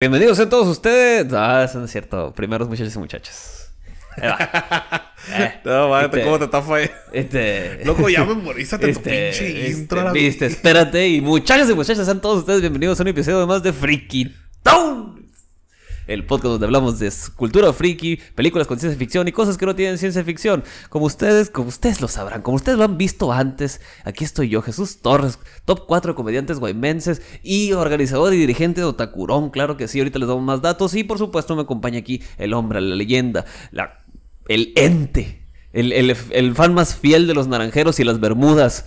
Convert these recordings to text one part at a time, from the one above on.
Bienvenidos a todos ustedes. Ah, eso no es cierto. Primeros muchachos y muchachas. Eh, no, vayate este, ¿cómo te está ahí Este, Loco, ya memorízate tu este, pinche este, intro. viste, espérate. Y muchachos y muchachas, sean todos ustedes bienvenidos a un episodio más de Freaky Town el podcast donde hablamos de cultura friki, películas con ciencia ficción y cosas que no tienen ciencia ficción. Como ustedes, como ustedes lo sabrán, como ustedes lo han visto antes, aquí estoy yo, Jesús Torres, top 4 comediantes guaymenses y organizador y dirigente de Otakurón, claro que sí, ahorita les damos más datos y por supuesto me acompaña aquí el hombre, la leyenda, la, el ente. El, fan más fiel de los naranjeros y las bermudas.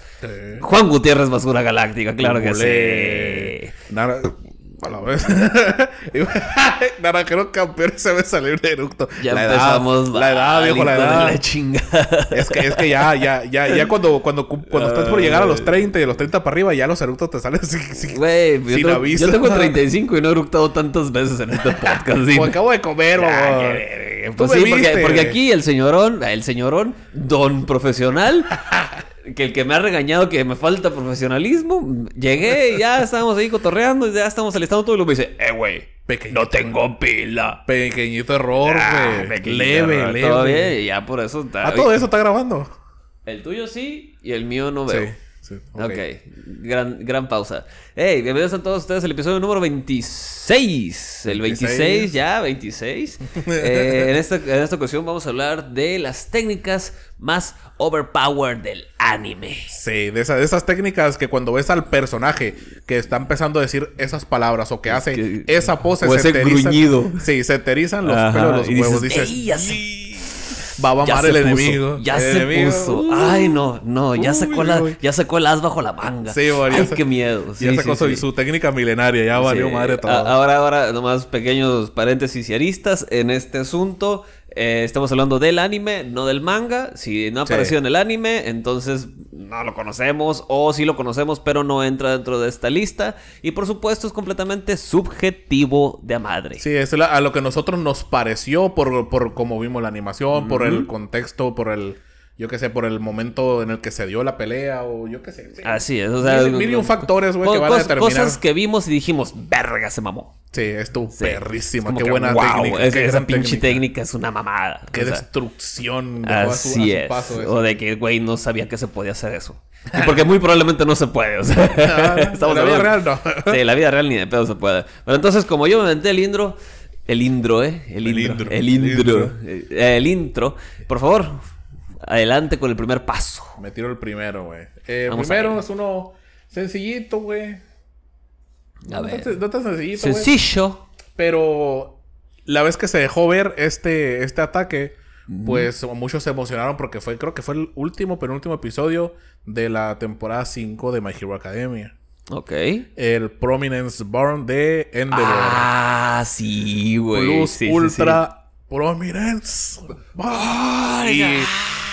Juan Gutiérrez Basura Galáctica, claro que sí. A la vez. Naranjeros campeones se ve salir de eructo. Ya la empezamos. Edad, la edad, viejo, la edad. La Es que, es que ya, ya, ya, ya cuando, cuando, cuando estás por llegar a los 30 y a los 30 para arriba, ya los eructos te salen sin, Wey, yo tengo, aviso. Yo tengo 35 y no he eructado tantas veces en este podcast. ¿sí? acabo de comer, mamá. Pues sí, porque, porque, aquí el señorón, el señorón, don profesional, que el que me ha regañado que me falta profesionalismo, llegué, y ya estábamos ahí cotorreando, y ya estamos alistando todo y luego me dice, eh, güey, no tengo pila. Pequeñito error, ah, güey. leve, leve. ya por eso está. Ah, todo eso está grabando. El tuyo sí y el mío no veo. Ok, Gran, gran pausa. Hey, bienvenidos a todos ustedes al episodio número 26. El 26, ya, 26. Eh, en, esta, ocasión vamos a hablar de las técnicas más overpowered del anime. Sí, de, esas, técnicas que cuando ves al personaje que está empezando a decir esas palabras o que hace esa pose, o ese gruñido. Sí, se aterizan los pelos los y huevos. Va a amar el enemigo. Ya se puso. Ay, no, no. Ya, sacó la, ya sacó el as bajo la manga. Sí, Ay, qué miedo. ya sacó su, técnica milenaria. Ya valió madre todo. Ahora, ahora, nomás pequeños paréntesis y aristas en este asunto. Eh, estamos hablando del anime, no del manga. Si no ha aparecido en el anime, entonces no lo conocemos o sí lo conocemos, pero no entra dentro de esta lista. Y por supuesto es completamente subjetivo de madre. Sí, es a lo que nosotros nos pareció por, por cómo vimos la animación, por el contexto, por el yo qué sé, por el momento en el que se dio la pelea o yo qué sé. Así es, o mil, y un factores, güey, que van a determinar. Cosas que vimos y dijimos, verga, se mamó. Sí, estuvo sí. perrísima, qué buena técnica. esa pinche técnica. es una mamada. Qué destrucción así es. O de que, güey, no sabía que se podía hacer eso. Y porque muy probablemente no se puede. O sea, ah, Estamos En la vida real no. sí, la vida real ni de pedo se puede. Pero entonces, como yo me inventé el indro, el indro, ¿eh? El, indro, El indro. Eh, el intro. Por favor, Adelante con el primer paso. Me tiro el primero, güey. Eh, primero es uno sencillito, güey. ver. no sencillito, Sencillo. Pero la vez que se dejó ver este, este ataque, pues muchos se emocionaron porque fue, creo que fue el último, penúltimo episodio de la temporada 5 de My Hero Academia. Ok. El Prominence Burn de Endeavor. Ah, sí, güey. Plus Ultra Prominence.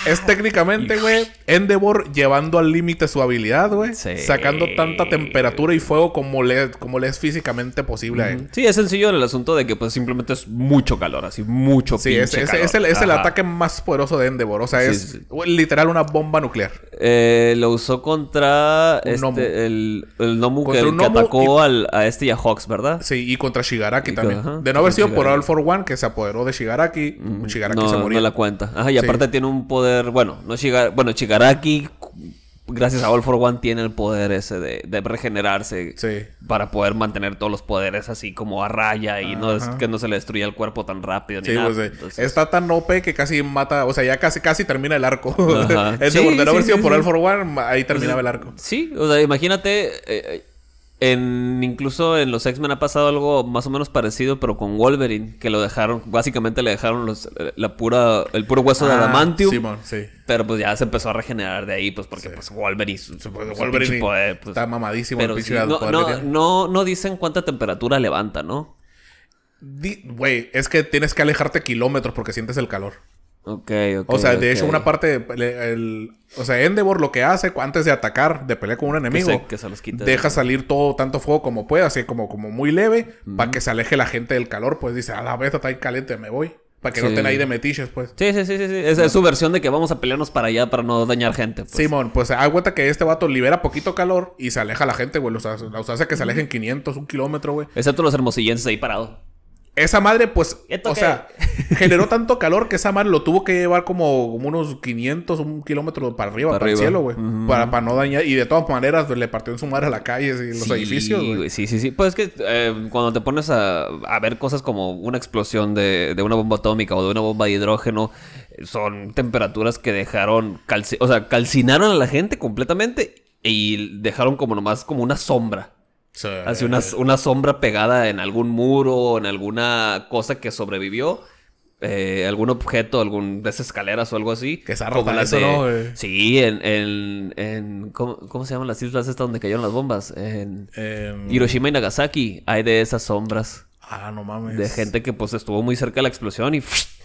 Es técnicamente, güey, Endeavor llevando al límite su habilidad, güey. Sacando tanta temperatura y fuego como le, como le es físicamente posible a él. Sí, es sencillo el asunto de que pues simplemente es mucho calor, así, mucho sí, es, el, es el, ataque más poderoso de Endeavor. O sea, es literal una bomba nuclear. Eh, lo usó contra este, el, el Nomu que, atacó a este y a Hawks, ¿verdad? Sí, y contra Shigaraki también. de no haber sido por All for One, que se apoderó de Shigaraki, Shigaraki se murió. No la cuenta. Ajá, y aparte tiene un poder bueno, no Shigaraki, bueno, gracias a All for One tiene el poder ese de, regenerarse para poder mantener todos los poderes así como a raya y no que no se le destruya el cuerpo tan rápido. Pues, eh, está tan OP que casi mata, o sea, ya casi, casi termina el arco. es de haber por All for One, ahí terminaba el arco. Sí, o sea, imagínate. Eh, eh, en, incluso en los X-Men ha pasado algo más o menos parecido, pero con Wolverine, que lo dejaron, básicamente le dejaron la pura, el puro hueso de ah, adamantium. sí. Pero pues ya se empezó a regenerar de ahí, pues porque pues Wolverine, Wolverine pues. está mamadísimo pero el no, no, no, dicen cuánta temperatura levanta, ¿no? Güey, es que tienes que alejarte kilómetros porque sientes el calor. Ok, ok. O sea, de hecho, una parte. El, o sea, Endeavor lo que hace antes de atacar, de pelear con un enemigo, deja salir todo tanto fuego como pueda, así como, como muy leve, para que se aleje la gente del calor. Pues dice, a la vez está ahí caliente, me voy. Para que no estén ahí de metiches, pues. Sí, sí, sí, sí. sí. Esa es su versión de que vamos a pelearnos para allá para no dañar gente. Pues. Simón, pues aguanta que este vato libera poquito calor y se aleja la gente, güey. o sea hace que se alejen 500, un kilómetro, güey. Excepto los hermosillenses ahí parados. Esa madre, pues, o sea, generó tanto calor que esa madre lo tuvo que llevar como, unos 500, un kilómetro para arriba, para, el cielo, güey. para, para no dañar. Y de todas maneras, pues, le partió en su madre a la calle y los edificios, Sí, sí, sí. Pues es que eh, cuando te pones a, ver cosas como una explosión de, de, una bomba atómica o de una bomba de hidrógeno, son temperaturas que dejaron, o sea, calcinaron a la gente completamente y dejaron como nomás como una sombra hace eh, una, sombra pegada en algún muro o en alguna cosa que sobrevivió. Eh, algún objeto, algún de esas escaleras o algo así. Que se eso, Sí, en, ¿cómo, se llaman las islas estas donde cayeron las bombas? En em, Hiroshima y Nagasaki hay de esas sombras. Ah, no mames. De gente que pues estuvo muy cerca de la explosión y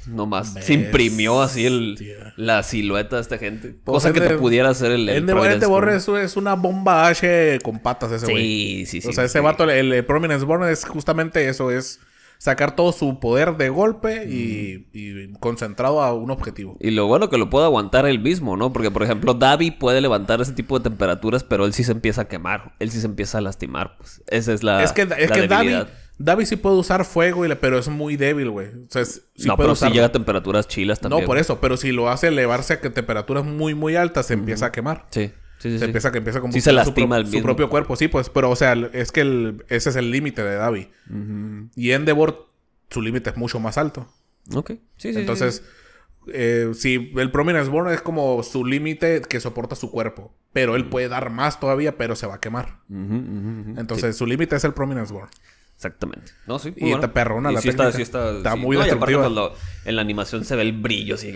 No nomás se imprimió así el, la silueta de esta gente. Pues cosa que te pudiera hacer el. El, el de es, es, una bomba H con patas ese güey. Sí, sí, sí. O sea, ese vato, el, el, Prominence es justamente eso: es sacar todo su poder de golpe y, mm. y, concentrado a un objetivo. Y lo bueno que lo puede aguantar él mismo, ¿no? Porque, por ejemplo, Davi puede levantar ese tipo de temperaturas, pero él sí se empieza a quemar. Él sí se empieza a lastimar. Pues esa es la. Es que, que Davi Davi sí puede usar fuego, y pero es muy débil, güey. no, pero si llega a temperaturas chilas también. No, por eso. Pero si lo hace elevarse a temperaturas muy, muy altas, se empieza a quemar. Sí. Sí, sí, se empieza que empieza como lastima su, su propio cuerpo, sí, pues, pero o sea, es que ese es el límite de Davi. y en Y Endeavor, su límite es mucho más alto. Ok, sí, sí. Entonces, eh, si el Prominence Born es como su límite que soporta su cuerpo, pero él puede dar más todavía, pero se va a quemar. Entonces, su límite es el Prominence Born. Exactamente. No, sí. y está perrona la sí Está, muy no, en la animación se ve el brillo así.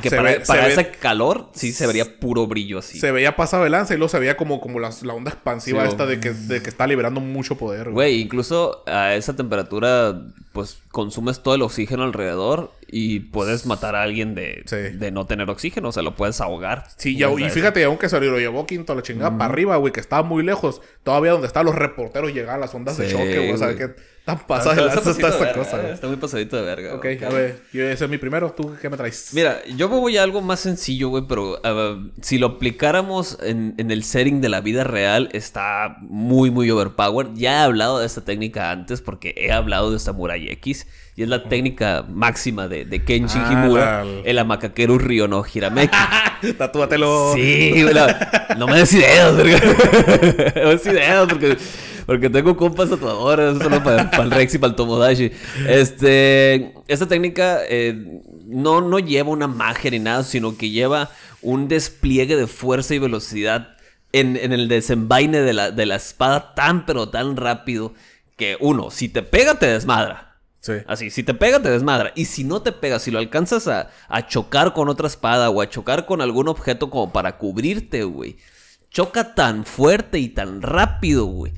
Que para, ese calor sí se vería puro brillo así. Se veía pasado de lanza y luego se veía como, como la, onda expansiva esta de que, de que está liberando mucho poder. Güey, incluso a esa temperatura pues consumes todo el oxígeno alrededor y puedes matar a alguien de, no tener oxígeno, o sea, lo puedes ahogar. Sí, y fíjate, aunque se lo llevó quinto la chingada para arriba, güey, que estaba muy lejos, todavía donde están los reporteros llegaban las ondas de choque, güey, o sea, que Tan pasada está, esta cosa. Está muy pasadito de verga. Ok, a ver. Yo, ese es mi primero. ¿Tú qué me traes? Mira, yo me voy a algo más sencillo, güey. Pero ah, si lo aplicáramos en, en, el setting de la vida real, está muy, muy overpowered. Ya he hablado de esta técnica antes porque he hablado de Samurai X. Y es la técnica máxima de, de Kenshi ah, Himura, el Ryo no Hirameki. Tatúatelo. Sí, güey. No me des ideas, no me des ideas porque porque tengo compas eso solo para, el Rex y para el Tomodachi. Este, esta técnica eh, no, no lleva una magia ni nada, sino que lleva un despliegue de fuerza y velocidad en, el desenvaine de la, espada tan pero tan rápido que uno, si te pega, te desmadra. Sí. Así, si te pega, te desmadra. Y si no te pega, si lo alcanzas a, a, chocar con otra espada o a chocar con algún objeto como para cubrirte, güey. Choca tan fuerte y tan rápido, güey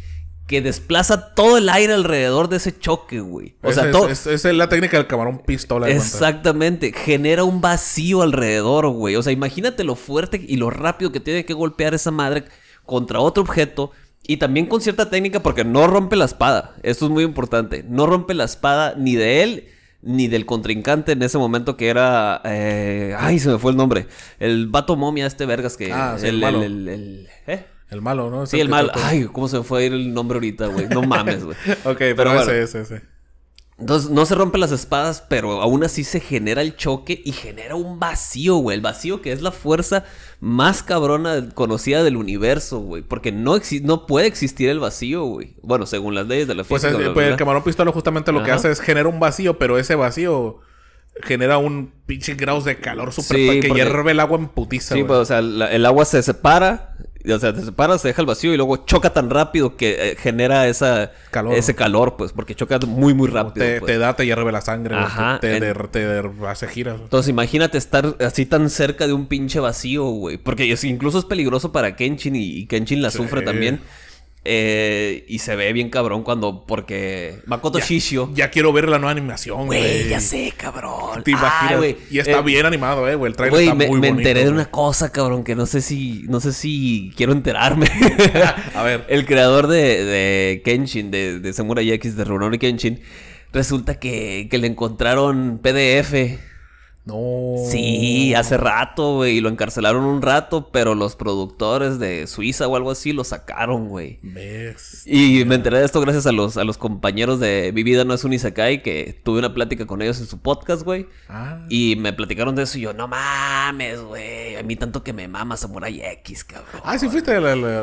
que desplaza todo el aire alrededor de ese choque, güey. O sea, todo... es, es, la técnica del camarón pistola. Exactamente. Genera un vacío alrededor, güey. O sea, imagínate lo fuerte y lo rápido que tiene que golpear esa madre contra otro objeto. Y también con cierta técnica porque no rompe la espada. Esto es muy importante. No rompe la espada ni de él ni del contrincante en ese momento que era... Eh, ay, se me fue el nombre. El vato momia este vergas que... Ah, sí, el el malo, ¿no? sí, el, malo. Ay, ¿cómo se me fue a ir el nombre ahorita, güey? No mames, güey. ok, pero, ese, ese, ese. Entonces, no se rompen las espadas, pero aún así se genera el choque y genera un vacío, güey. El vacío que es la fuerza más cabrona conocida del universo, güey. Porque no, no puede existir el vacío, güey. Bueno, según las leyes de la pues física. Pues, el camarón pistola, justamente lo que hace es generar un vacío, pero ese vacío genera un pinche grados de calor súper que hierve el agua en putiza, Sí, pues, o sea, el agua se separa o sea, te separas, se deja el vacío y luego choca tan rápido que eh, genera esa, calor. ese calor, pues, porque choca muy, muy rápido. Te, te pues. da, te hierve la sangre, te, te, hace giras. Entonces, imagínate estar así tan cerca de un pinche vacío, güey. Porque incluso es peligroso para Kenshin y, Kenshin la sufre también. Eh, y se ve bien cabrón cuando. Porque. Makoto Shishio. Ya quiero ver la nueva animación, güey. Güey, ya sé, cabrón. Te imaginas. y está eh, bien animado, eh, güey. El me, me enteré de una cosa, cabrón, que no sé si. No sé si quiero enterarme. A ver. El creador de, de Kenshin, de, de Samurai X, de Rurouni Kenshin. Resulta que, que le encontraron PDF no. Sí, hace rato, güey. Y lo encarcelaron un rato, pero los productores de Suiza o algo así lo sacaron, güey. Y me enteré de esto gracias a los, a los compañeros de Mi vida no es un Isekai, que tuve una plática con ellos en su podcast, güey. Ah. Y me platicaron de eso y yo, no mames, güey. A mí tanto que me mama Samurai X, cabrón. Ah, sí, fuiste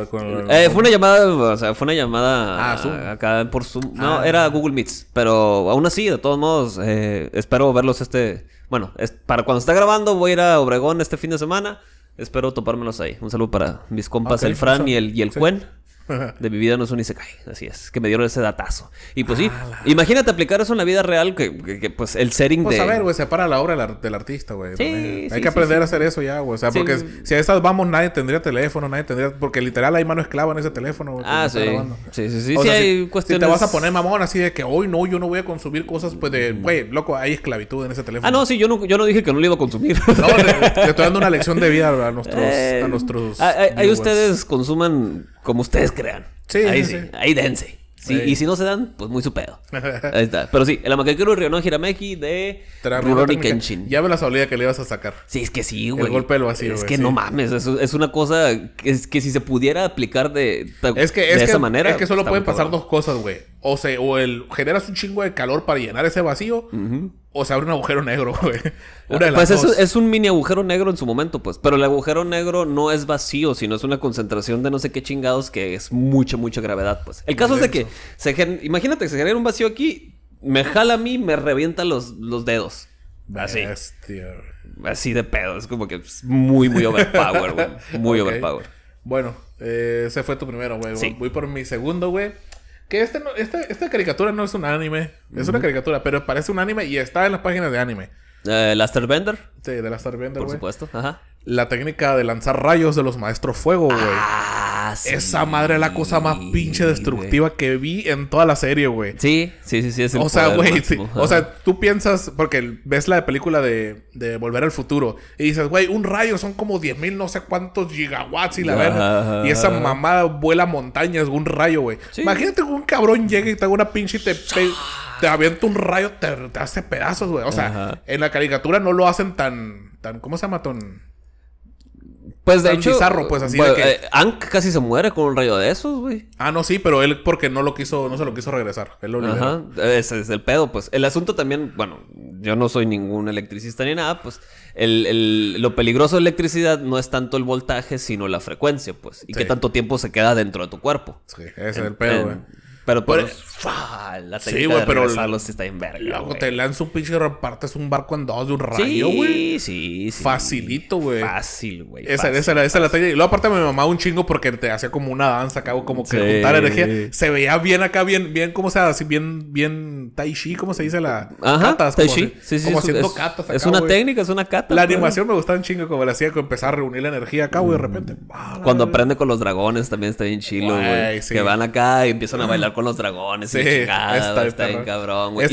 con eh, Fue una llamada, o sea, fue una llamada ah, acá por Zoom. No, ah. era Google Meets. Pero aún así, de todos modos, eh, espero verlos este, bueno, este para cuando está grabando, voy a ir a Obregón este fin de semana. Espero topármelos ahí. Un saludo para mis compas, el Fran y el, y el Cuen de mi vida no es se cae Así es, que me dieron ese datazo. Y pues sí, imagínate aplicar eso en la vida real, que, pues el setting de. Pues a ver, güey, separa la obra del, artista, güey. hay que aprender a hacer eso ya, güey. O sea, porque si a esas vamos, nadie tendría teléfono, nadie tendría. Porque literal hay mano esclava en ese teléfono, Ah, sí. Sí, sí, sí. O si, te vas a poner mamón así de que hoy no, yo no voy a consumir cosas, pues de, mm. güey, loco, hay esclavitud en ese teléfono. Ah, no, sí, yo no, yo no dije que no lo iba a consumir. no, estoy dando una lección de vida eh, a nuestros. ahí ustedes consuman como ustedes crean. Sí, ahí sí, Ahí dense. Y si no se dan, pues muy su pedo. Ahí está. Pero sí, el no gira Hirameki de Rurouni Kenshin. Ya me la solía que le ibas a sacar. Sí, es que sí, güey. El golpe lo vacío, Es que no mames. Es, una cosa que, es que si se pudiera aplicar de, esa manera. Es que solo pueden pasar dos cosas, güey. O, se, o el, generas un chingo de calor para llenar ese vacío, o se abre un agujero negro, güey. Ah, pues Es, un mini agujero negro en su momento, pues. Pero el agujero negro no es vacío, sino es una concentración de no sé qué chingados que es mucha, mucha gravedad, pues. El caso es de que, se imagínate que se genera un vacío aquí, me jala a mí, me revienta los, los dedos. Así. Así de pedo. Es como que es muy, muy overpower, Muy overpower. Bueno, eh, ese fue tu primero, güey. Voy por mi segundo, güey. Que este, este esta caricatura no es un anime. Es una caricatura, pero parece un anime y está en las páginas de anime. ¿De eh, Sí, de Last güey. Por supuesto, ajá. La técnica de lanzar rayos de los maestros fuego, güey. Ah, esa madre es la cosa más pinche destructiva que vi en toda la serie, güey. Sí, sí, sí, sí. Es o sea, güey, o sea, tú piensas, porque ves la película de, Volver al Futuro y dices, güey, un rayo son como 10 mil, no sé cuántos gigawatts y la verdad. Y esa mamada vuela montañas, un rayo, güey. Imagínate que un cabrón llegue y te haga una pinche y te te avienta un rayo, te, hace pedazos, güey. O sea, en la caricatura no lo hacen tan, tan, ¿cómo se llama? Tan, pues de hecho, bizarro, pues así que... Eh, casi se muere con un rayo de esos, güey. Ah, no, sí, pero él porque no lo quiso, no se lo quiso regresar. Él lo Ajá, ese es el pedo, pues. El asunto también, bueno, yo no soy ningún electricista ni nada, pues. lo peligroso de electricidad no es tanto el voltaje, sino la frecuencia, pues. Y qué tanto tiempo se queda dentro de tu cuerpo. Sí, ese es el pedo, güey. Pero, pero, pero la sí, güey, pero. Regresarlos está en verga. Luego te lanza un pinche y repartes un barco en dos de un rayo, güey. Sí, sí, Facilito, güey. Fácil, güey. Esa, la Y luego, aparte, me mamaba un chingo porque te hacía como una danza acá, como que juntar energía. Se veía bien acá, bien, bien, como se así Bien, bien tai chi, ¿cómo se dice la. Ajá, tai chi. Sí, sí, como es, haciendo Es una técnica, es una cata. La pues. animación me gustaba un chingo, como la hacía que empezar a reunir la energía acá, güey, de mm. repente. Ah, Cuando aprende con los dragones también está bien chilo, güey. Que van acá y empiezan a bailar con los dragones Sí, está, está cabrón, la,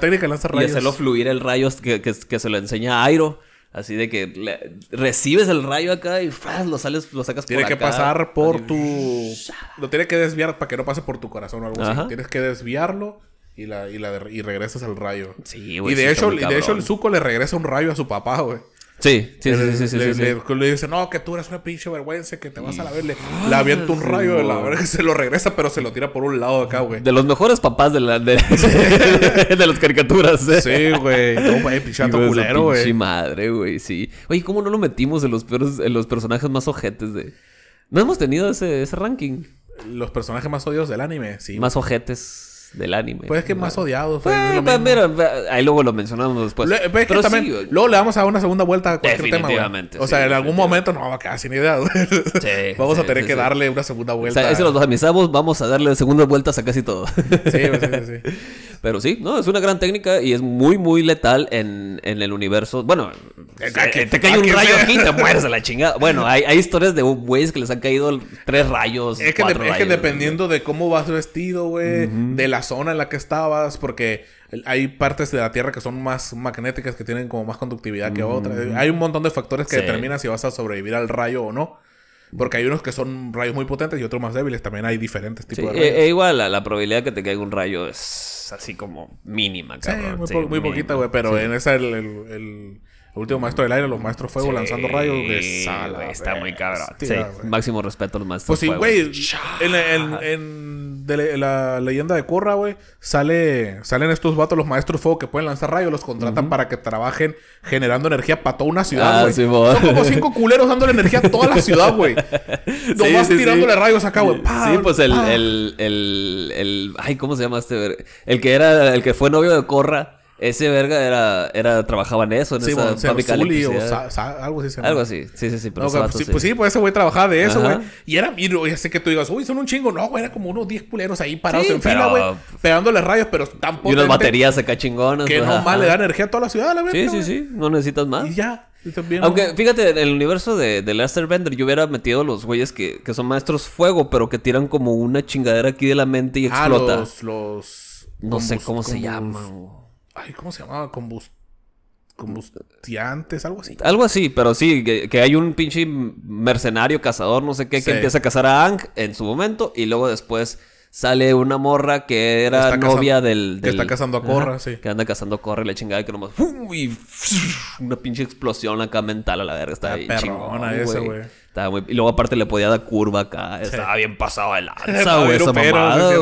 técnica de Y hacerlo fluir el rayo que, que, se lo enseña a Airo. Así de que recibes el rayo acá y lo sales, lo sacas tiene Tiene que pasar por tu. Lo tiene que desviar para que no pase por tu corazón o algo así. Tienes que desviarlo y la, y la y regresas al rayo. Sí, Y de hecho, y de hecho el Zuko le regresa un rayo a su papá, güey. Sí, sí, sí, sí, sí, le, dice, no, que tú eres una pinche vergüenza, que te vas a la verle. Ah, le avienta un rayo de la verga que se lo regresa, pero se lo tira por un lado acá, güey. De los mejores papás de, la, de, las caricaturas, ¿eh? Sí, güey. No, güey, culero, güey. madre, güey, sí. Oye, ¿cómo no lo metimos en los los personajes más ojetes de. No hemos tenido ese, ranking. Los personajes más odios del anime, sí. Más ojetes del anime. Pues es que más odiado. Pues, pues, ahí luego lo mencionamos después. Pues pero, sí, luego le vamos a dar una segunda vuelta a cualquier tema. Definitivamente. O sea, en algún momento no va a quedar sin idea. Sí, vamos a tener que darle una segunda vuelta. O sea, eso los amizamos, vamos a darle segundas vueltas a casi todo. sí, sí, sí. Pero sí, no, es una gran técnica y es muy, muy letal en, en el universo. Bueno, eh, que, eh, te cae un rayo aquí y te mueres a la chingada. Bueno, hay, historias de güeyes que les han caído tres rayos. Es que, cuatro rayos, es que dependiendo de cómo vas vestido, güey, de la zona en la que estabas, porque hay partes de la Tierra que son más magnéticas, que tienen como más conductividad que otras. Hay un montón de factores que determinan si vas a sobrevivir al rayo o no. Porque hay unos que son rayos muy potentes y otros más débiles. También hay diferentes tipos de e, rayos. E, igual, la, probabilidad que te caiga un rayo es así como mínima, Sí, muy, poquita, güey. Pero en esa el el último maestro del aire, los maestros fuego lanzando rayos, está muy cabrón. sí, máximo respeto a los maestros. fuego. Pues sí, güey. En, la leyenda de Corra, güey, sale, salen estos vatos, los maestros fuego que pueden lanzar rayos, los contratan para que trabajen generando energía para toda una ciudad, ah, güey. Son como cinco culeros dándole energía a toda la ciudad, güey. Nomás tirándole rayos acá, güey. Sí, pues el, el, el, el, Ay, ¿cómo se llama este? El que era, el que fue novio de Corra ese verga era, era trabajaba en eso, en sí, esa fábrica o sa, algo así Algo así, sí, sí, sí. pues, sí, pues ese güey trabajaba de eso, güey. Y era, y ya sé que tú digas, uy, son un chingo. No, güey, era como unos 10 culeros ahí parados en fila, güey, pegándole rayos, pero tampoco. Y unas baterías acá chingonas. Que no más le da energía a toda la ciudad, la verdad. Sí, sí, sí, no necesitas más. Y ya. también, Aunque, fíjate, en el universo de, de Lester Bender yo hubiera metido los güeyes que, que son maestros fuego, pero que tiran como una chingadera aquí de la mente y ah, explota. los, los... No sé cómo se llaman, Ay, ¿cómo se llamaba? Combust combustiantes, algo así. Algo así, pero sí, que, hay un pinche mercenario, cazador, no sé qué, que empieza a cazar a Ang en su momento y luego después sale una morra que era novia del, Que está cazando a Corra, sí. Que anda cazando a Corra y la chingada que nomás... Y una pinche explosión acá mental a la verga. Está la esa, güey. Y luego aparte le podía dar curva acá. Estaba bien pasado el lanza, güey. esa mamada,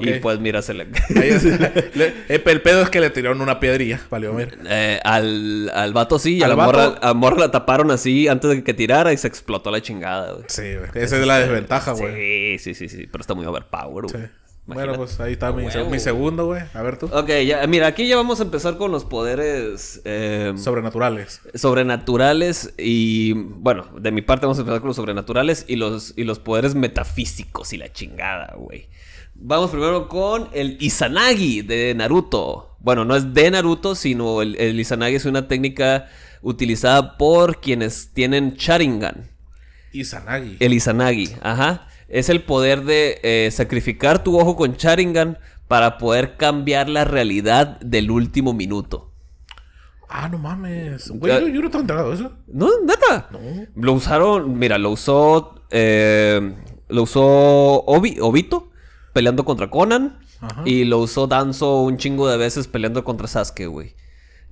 Y pues mira, se le... el pedo es que le tiraron una piedrilla. Valió, mira. Eh, al, al vato sí. ¿Al a, la Morra, la taparon así antes de que tirara y se explotó la chingada, güey. Sí, güey. Esa es la desventaja, güey. Sí, sí, sí, sí. Pero está muy overpower, güey. Bueno, pues ahí está mi, segundo, güey. A ver tú. Ok, ya, mira, aquí ya vamos a empezar con los poderes... Eh, sobrenaturales. Sobrenaturales y, bueno, de mi parte vamos a empezar con los sobrenaturales y los, y los poderes metafísicos y la chingada, güey. Vamos primero con el Izanagi de Naruto. Bueno, no es de Naruto, sino el, el Izanagi es una técnica utilizada por quienes tienen Sharingan. Izanagi. El Izanagi, ajá es el poder de eh, sacrificar tu ojo con Charingan para poder cambiar la realidad del último minuto. Ah, no mames. Güey, yo, no te he enterado eso. No, neta. Lo usaron, mira, lo usó. Eh, lo usó Obito peleando contra Conan. Y lo usó Danzo un chingo de veces peleando contra Sasuke, güey.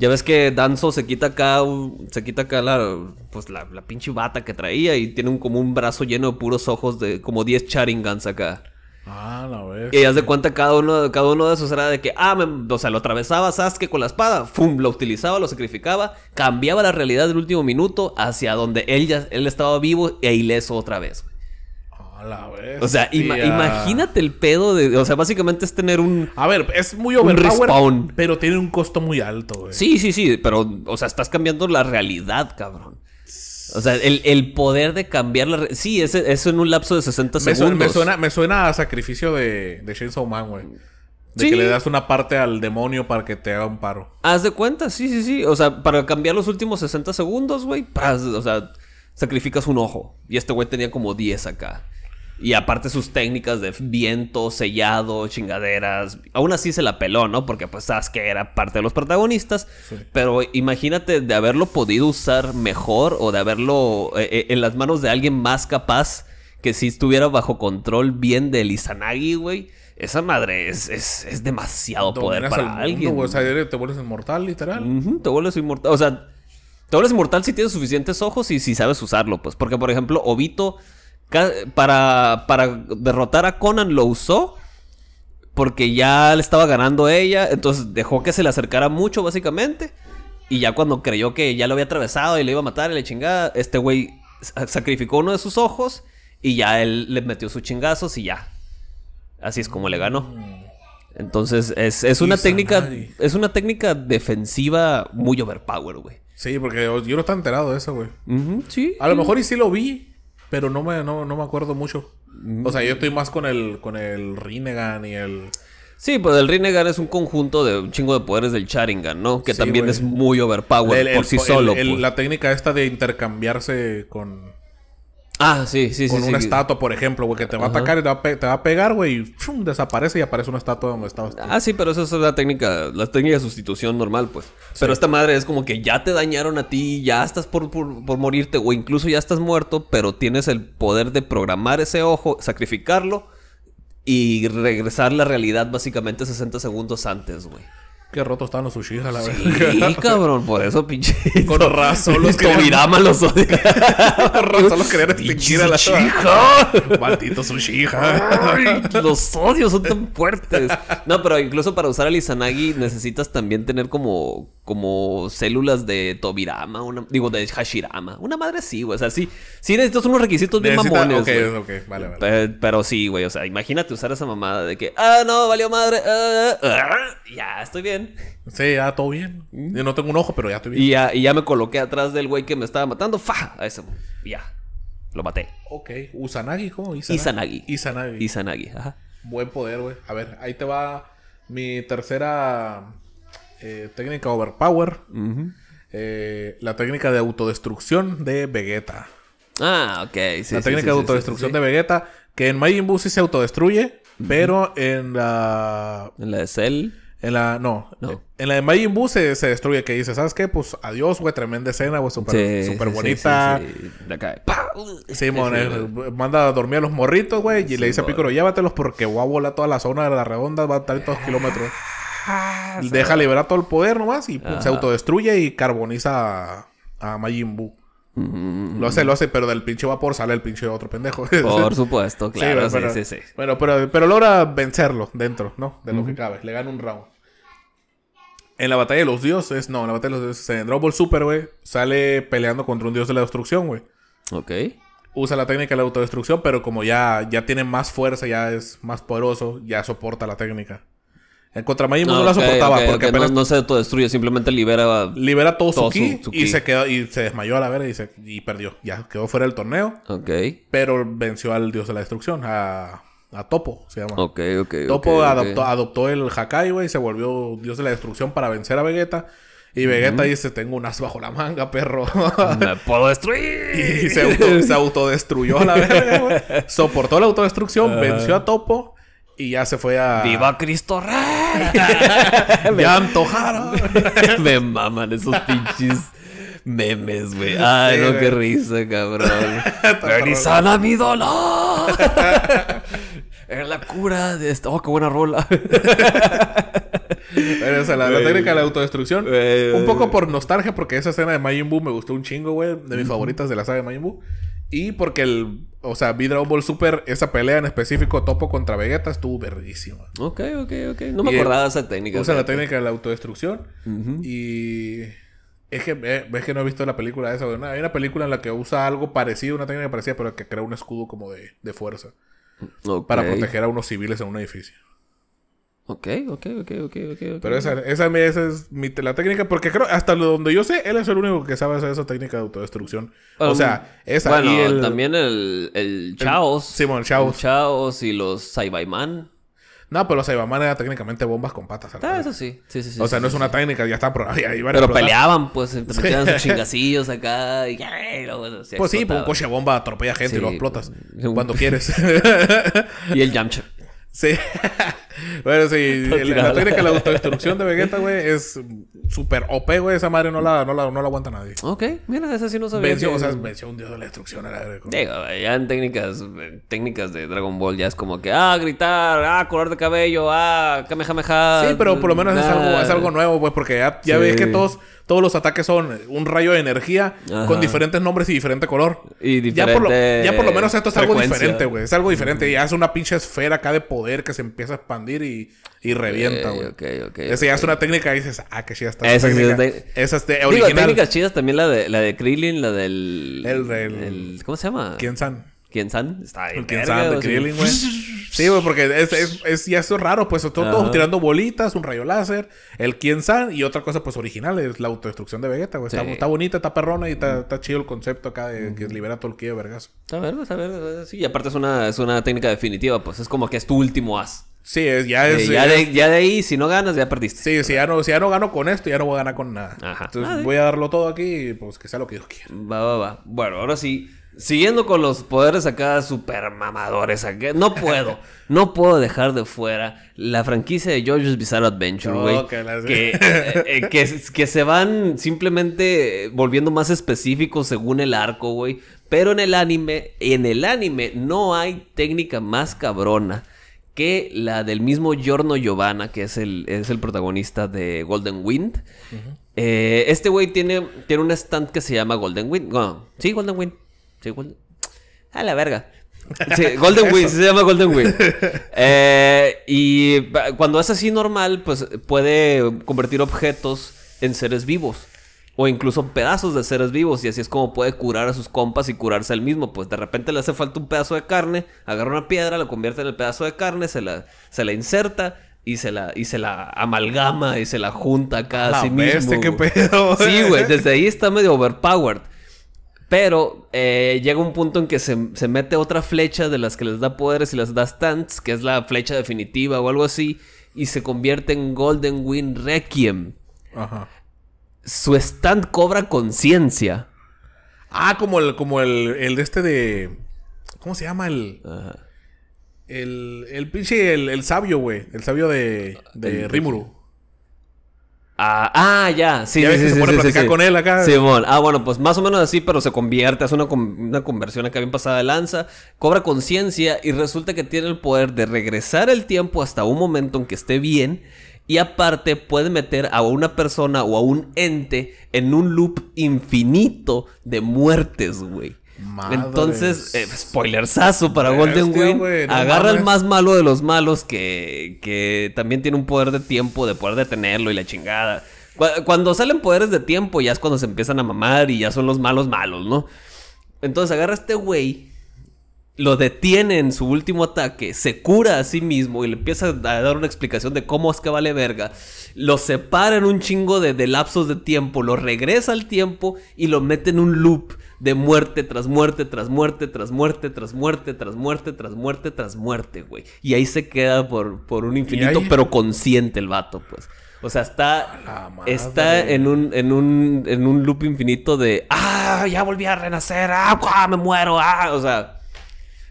Ya ves que Danzo se quita acá, se quita acá la, pues la, pinche bata que traía y tiene un, como un brazo lleno de puros ojos de como 10 Charingans acá. Ah, la verdad. Y haz de cuenta cada uno, cada uno de esos era de que, ah, o sea, lo atravesaba Sasuke con la espada, ¡fum! Lo utilizaba, lo sacrificaba, cambiaba la realidad del último minuto hacia donde él ya él estaba vivo e ileso otra vez. O sea, imagínate el pedo de. O sea, básicamente es tener un. A ver, es muy overpower. Pero tiene un costo muy alto, güey. Sí, sí, sí. Pero, o sea, estás cambiando la realidad, cabrón. O sea, el, poder de cambiar la... Sí, eso en un lapso de 60 segundos. me, suena, a sacrificio de, de güey. De que le das una parte al demonio para que te haga un paro. Haz de cuenta, sí, sí, sí. O sea, para cambiar los últimos 60 segundos, güey, o sea, sacrificas un ojo. Y este güey tenía como 10 acá. Y aparte sus técnicas de viento, sellado, chingaderas. Aún así se la peló, ¿no? Porque pues sabes que era parte de los protagonistas. Pero imagínate de haberlo podido usar mejor o de haberlo eh, eh, en las manos de alguien más capaz que si estuviera bajo control bien de Izanagi, güey. Esa madre es, es, demasiado poder para alguien. o sea, te vuelves inmortal, literal. te vuelves inmortal. O sea, te vuelves inmortal si tienes suficientes ojos y si sabes usarlo, pues. Porque, por ejemplo, Obito para, para derrotar a Conan lo usó porque ya le estaba ganando ella, entonces dejó que se le acercara mucho básicamente. Y ya cuando creyó que ya lo había atravesado y le iba a matar y le chingada, este güey sacrificó uno de sus ojos y ya él le metió sus chingazos y ya. Así es como le ganó. Entonces es, una técnica es una técnica defensiva muy overpower, güey. Sí, porque yo no estaba enterado de eso, güey. sí. A lo mejor y sí lo vi, pero no me, no, no me acuerdo mucho. O sea, yo estoy más con el, con el Rinnegan y el... Sí, pues el Rinnegan es un conjunto de un chingo de poderes del Sharingan, ¿no? Que también es muy overpowered por sí solo. Pues. La técnica esta de intercambiarse con Ah, sí, sí, sí. Con una estatua, por ejemplo, güey, que te va a atacar y te va a, pegar, güey, y desaparece y aparece una estatua donde estabas. Ah, sí, pero esa es la técnica, la técnica de sustitución normal, pues. Pero esta madre es como que ya te dañaron a ti, ya estás por, por, morirte, o incluso ya estás muerto, pero tienes el poder de programar ese ojo, sacrificarlo y regresar la realidad básicamente 60 segundos antes, güey. Qué roto estaban los sushis a la vez. Sí, cabrón, por eso pinche. Con razón los que. Tobirama los odia. Con razón los querían extinguir a la sushija. Maldito sushija. los odios son tan fuertes. No, pero incluso para usar a Izanagi necesitas también tener como, como células de Tobirama, digo, de Hashirama. Una madre sí, güey. O sea, sí, sí necesitas unos requisitos bien mamones. Ok, ok, vale, vale. Pero, sí, güey. O sea, imagínate usar esa mamada de que, ah, no, valió madre. Ah, ah, ah, ya, estoy bien. Sí, ya todo bien. Mm. Yo no tengo un ojo, pero ya estoy bien. Y ya, me coloqué atrás del güey que me estaba matando. ¡Fa! A ese. Ya. Lo maté. Ok. ¿Usanagi? ¿Cómo? Isanagi. Isanagi. Isanagi. Ajá. Buen poder, güey. A ver, ahí te va mi tercera eh, técnica overpower. Eh, la técnica de autodestrucción de Vegeta. Ah, ok. Sí, la técnica de autodestrucción de Vegeta. Que en Majin Buu sí se autodestruye. Pero en la. En la de Cell. En la, no. Eh, en la de Majin Buu se, destruye, que dice, ¿sabes qué? Pues adiós, güey, tremenda escena, güey, súper bonita. Sí, sí, uh, eh, manda a dormir a los morritos, güey, y le dice a Piccolo, llévatelos porque va a volar toda la zona de la redonda, va a estar en todos kilómetros. Ah, deja liberar todo el poder nomás y pues, se autodestruye y carboniza a, Mayimbu Majin Buu. Mm. Lo hace, lo hace, pero del pinche vapor sale el pinche otro pendejo. Por supuesto, claro. Sí, sí, sí, Bueno, pero, pero logra vencerlo dentro, ¿no? De lo que cabe. Le gana un round. En la batalla de los dioses, no, en la batalla de los dioses, en Dragon Ball Super, güey, sale peleando contra un dios de la destrucción, güey. Ok. Usa la técnica de la autodestrucción, pero como ya, ya tiene más fuerza, ya es más poderoso, ya soporta la técnica. En contra Majin no, la soportaba porque Apenas... No, se autodestruye, simplemente libera libera todo, su, ki, y se quedó y se desmayó a la verga y, se, y perdió. Ya quedó fuera del torneo. Ok. Pero venció al dios de la destrucción, a a Topo se llama. Ok, ok. Topo adoptó, adoptó el Hakai, güey, y se volvió dios de la destrucción para vencer a Vegeta. Y Vegeta dice, tengo un as bajo la manga, perro. ¡Me puedo destruir! Y se, autodestruyó a la verga, güey. Soportó la autodestrucción, venció a Topo y ya se fue a... ¡Viva Cristo Rey! ¡Ya antojaron! Me maman esos pinches memes, güey. Ay, no, qué risa, cabrón. ¡Ven y sana mi dolor! Era la cura de esto. Oh, qué buena rola. Pero, la, técnica de la autodestrucción. Un poco por nostalgia, porque esa escena de Majin Buu me gustó un chingo, güey. De mis favoritas de la saga de Majin Buu. Y porque el. O sea, vi Dragon Ball Super, esa pelea en específico, Topo contra Vegeta, estuvo verdísima. Ok, ok, ok. No me acordaba de esa técnica. Usa la técnica de la autodestrucción. Y. Es que, eh, que no he visto la película de esa, güey. Hay una película en la que usa algo parecido, una técnica parecida, pero que crea un escudo como de, de fuerza. Para proteger a unos civiles en un edificio. Ok, ok, ok, ok, Pero esa, esa, es la técnica, porque creo, hasta donde yo sé, él es el único que sabe hacer esa técnica de autodestrucción. o um, sea, esa bueno, y también el, el Chaos. Chaos y los Saibaiman. No, pero los Man eran técnicamente bombas con patas. Ah, eso sí. Sí, sí, sí. O sea, no es una técnica, ya está Pero peleaban, pues, Te metían sus chingacillos acá y, Pues sí, pues un coche bomba atropella gente y lo explotas. Cuando quieres. y el Yamcha. Sí. Bueno, sí, la, técnica de la autodestrucción de Vegeta, güey, es súper OP, güey. Esa madre no la, no la, aguanta nadie. Ok, mira, esa sí no sabía. Venció, o sea, venció un dios de la destrucción. ya en técnicas, técnicas de Dragon Ball ya es como que, ah, gritar, ah, color de cabello, ah, kamehameha. Sí, pero por lo menos es, algo, nuevo, güey porque ya, ya ves que todos todos los ataques son un rayo de energía con diferentes nombres y diferente color. Y diferente ya, por lo, menos esto es algo diferente, güey. Es algo diferente. Ya es una pinche esfera acá de poder que se empieza a espantar y, revienta, güey. ok, Esa ya es una técnica y dices, ah, qué chida está. Esa, técnica. Es es original. Digo, técnicas chidas también la de, la de Krillin, la del... El ¿Cómo se llama? Kien-san. Kien-san. Está ahí. El Kien-san de Krillin, güey. Sí, güey, porque es, ya eso es raro, pues todo tirando bolitas, un rayo láser, el quién san y otra cosa pues original es la autodestrucción de Vegeta, güey. Está, está, bonita, está perrona y está, chido el concepto acá de que libera todo el ki de vergazo. a ver, Sí, y aparte es una, es una técnica definitiva, pues es como que es tu último as. Sí, ya ya, de, ahí, si no ganas, ya perdiste. Sí, si ya, no, gano con esto, ya no voy a ganar con nada. Entonces ah, voy a darlo todo aquí y pues que sea lo que Dios quiera. Va, va, va. Bueno, ahora sí. Siguiendo con los poderes acá super mamadores No puedo. no puedo dejar de fuera la franquicia de JoJo's Bizarre Adventure, güey. Eh, eh, que se van simplemente volviendo más específicos según el arco, güey. Pero en el anime, en el anime no hay técnica más cabrona que la del mismo Giorno Giovanna, que es el, es el protagonista de Golden Wind. Eh, este güey tiene, tiene un stand que se llama Golden Wind. sí, Golden Wind. A la verga. Golden Wind, se llama Golden Wind. Eh, y cuando es así normal, pues puede convertir objetos en seres vivos. O incluso pedazos de seres vivos, y así es como puede curar a sus compas y curarse El mismo. Pues de repente le hace falta un pedazo de carne, agarra una piedra, la convierte en el pedazo de carne, se la, se la inserta, y se la, y se la amalgama y se la junta acá sí mismo. Sí, güey. Desde ahí está medio overpowered. Pero eh, llega un punto en que se, se, mete otra flecha de las que les da poderes y las da stunts, que es la flecha definitiva o algo así, y se convierte en Golden Wind Requiem. Ajá su stand cobra conciencia. Ah, como el, como el, de este de. ¿Cómo se llama el? El, el pinche, el, sabio, güey. El sabio de, de Rimuru. Ah, ah, ya, sí, ¿Ya se pone a platicar con él acá. Simón, ah, bueno, pues más o menos así, pero se convierte, hace una, una conversión acá bien pasada de lanza, cobra conciencia y resulta que tiene el poder de regresar el tiempo hasta un momento en que esté bien y aparte puede meter a una persona o a un ente en un loop infinito de muertes, güey. Entonces, eh, spoilersazo para Golden agarra al el más malo de los malos que, que también tiene un poder de tiempo, de poder detenerlo y la chingada. Cuando salen poderes de tiempo, ya es cuando se empiezan a mamar y ya son los malos malos, ¿no? Entonces agarra a este güey lo detiene en su último ataque, se cura a sí mismo y le empieza a dar una explicación de cómo es que vale verga, lo separa en un chingo de, lapsos de tiempo, lo regresa al tiempo y lo mete en un loop de muerte tras muerte, tras muerte, tras muerte, tras muerte, tras muerte, tras muerte, tras muerte, güey. Y ahí se queda por, por un infinito, pero consciente el vato, pues. O sea, está, está en, un, en, un, en un loop infinito de, ah, ya volví a renacer, ah, me muero, ah, o sea...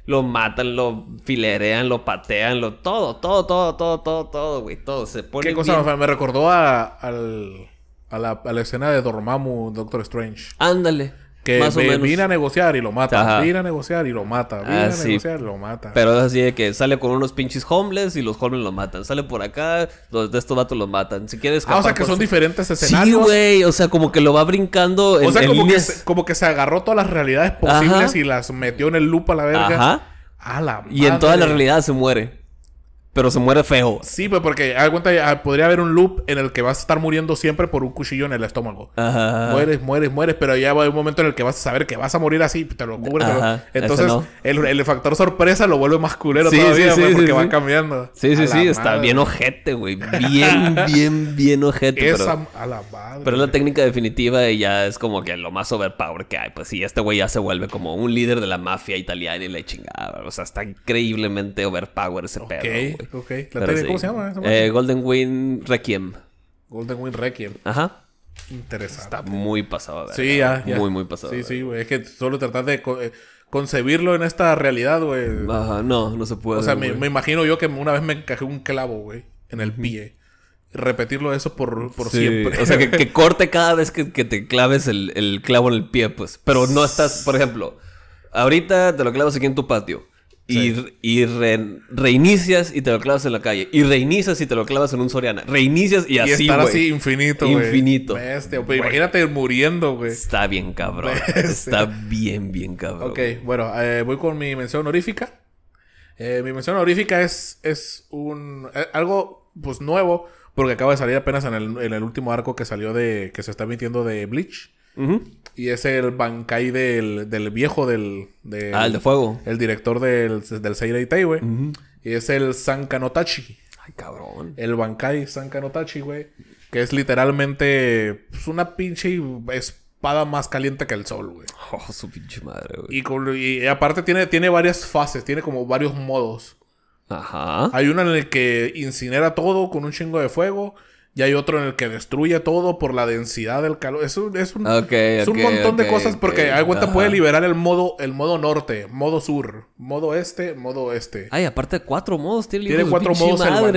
Lo matan, lo filerean, lo patean, lo todo, todo, todo, todo, todo, todo, güey. Todo se pone. ¿Qué cosa me recordó a, al, la, escena de Dormammu, Doctor Strange? Ándale. Que viene a negociar y lo mata. Vine a negociar y lo mata. Vine a ah, negociar y lo mata. Pero es así de que sale con unos pinches homeless y los homeless lo matan. Sale por acá, los de estos datos lo matan. Si quieres Ah, o sea que son diferentes escenarios. Sí, güey. O sea, como que lo va brincando O sea, como, que se, agarró todas las realidades posibles y las metió en el loop a la verga. Ajá. A la Y en toda la realidad se muere pero se muere feo. Sí, pues porque a cuenta, ah, podría haber un loop en el que vas a estar muriendo siempre por un cuchillo en el estómago. Ajá. Mueres, mueres, mueres, pero ya va a haber un momento en el que vas a saber que vas a morir así, te lo cubre. Entonces, el, factor sorpresa lo vuelve más culero todavía, pues, porque va cambiando. Sí, sí, sí, está bien ojete, güey. Bien, bien, bien ojete. pero, la Pero la técnica definitiva y ya es como que lo más overpower que hay. Pues sí, este güey ya se vuelve como un líder de la mafia italiana y la chingada. O sea, está increíblemente overpower ese perro ¿Cómo se llama? Eh, Golden Wing Requiem. Golden Wing Requiem. Ajá. Interesante. Está muy pasada. Sí, ya, Muy, muy pasado. Sí, sí, güey. Es que solo tratar de eh, concebirlo en esta realidad, güey. Ajá, no, no se puede. O sea, me, imagino yo que una vez me encajé un clavo, güey, en el pie. Repetirlo eso por, por sí. siempre. O sea, que, corte cada vez que, te claves el, el, clavo en el pie, pues. Pero no estás, por ejemplo, ahorita te lo clavas aquí en tu patio. Y, reinicias y te lo clavas en la calle. Y reinicias y te lo clavas en un Soriana. Reinicias y, y así, estar así infinito, güey. Infinito. Imagínate muriendo, güey. Está bien cabrón. Está bien, bien cabrón. Ok, bueno. Eh, voy con mi mención honorífica. Eh, mi mención honorífica es, es un... Eh, algo, pues, nuevo. Porque acaba de salir apenas en el, último arco que salió de... Que se está emitiendo de Bleach. Y es el Bankai del, viejo del, Ah, el de fuego. El director del, del güey. Y es el Sankanotachi. Ay, cabrón. El Bankai Sankanotachi, güey. Que es literalmente pues, una pinche espada más caliente que el sol, güey. Oh, su pinche madre, güey. Y, aparte tiene, tiene varias fases, tiene como varios modos. Ajá. Hay una en el que incinera todo con un chingo de fuego y hay otro en el que destruye todo por la densidad del calor. Es un, un, montón de cosas porque te puede liberar el modo, el modo norte, modo sur, modo este, modo este Ay, aparte de cuatro modos, tiene, tiene cuatro modos el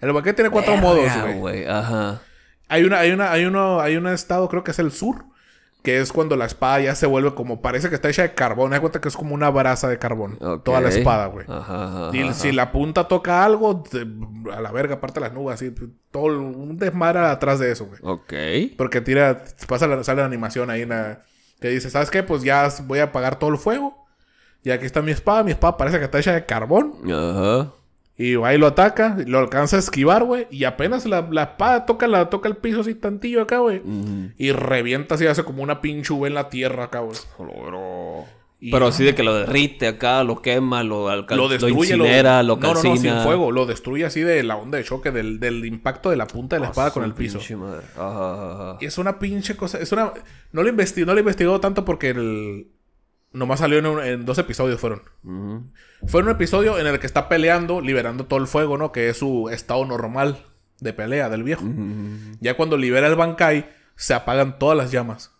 El Bankai tiene cuatro modos, güey. Hay una, hay una, hay uno, hay un estado, creo que es el sur, que es cuando la espada ya se vuelve como, parece que está hecha de carbón. Me cuenta que es como una brasa de carbón. Toda la espada, güey. Ajá, y si la punta toca algo, a la verga, parte las nubes, así, todo un desmadre atrás de eso, güey. Ok. Porque tira, pasa la, sale la animación ahí en que dice, ¿sabes qué? Pues ya voy a apagar todo el fuego. Y aquí está mi espada, mi espada parece que está hecha de carbón. Ajá. Y y lo ataca, lo alcanza a esquivar, güey. Y apenas la, espada toca, la toca el piso así tantillo acá, güey. Y revienta así, hace como una pinche en la tierra acá, güey. Oh, Pero así de que lo derrite acá, lo quema, lo alcanza. Lo destruye, lo, incinera, lo, No, no, no, sin fuego. Lo destruye así de la onda de choque, del, impacto de la punta de la ah, espada con el piso. Y es una pinche cosa. Es una. No lo investigó, no lo he tanto porque el Nomás salió en, dos episodios, fueron. Fue un episodio en el que está peleando, liberando todo el fuego, ¿no? Que es su estado normal de pelea del viejo. Ya cuando libera el Bankai, se apagan todas las llamas.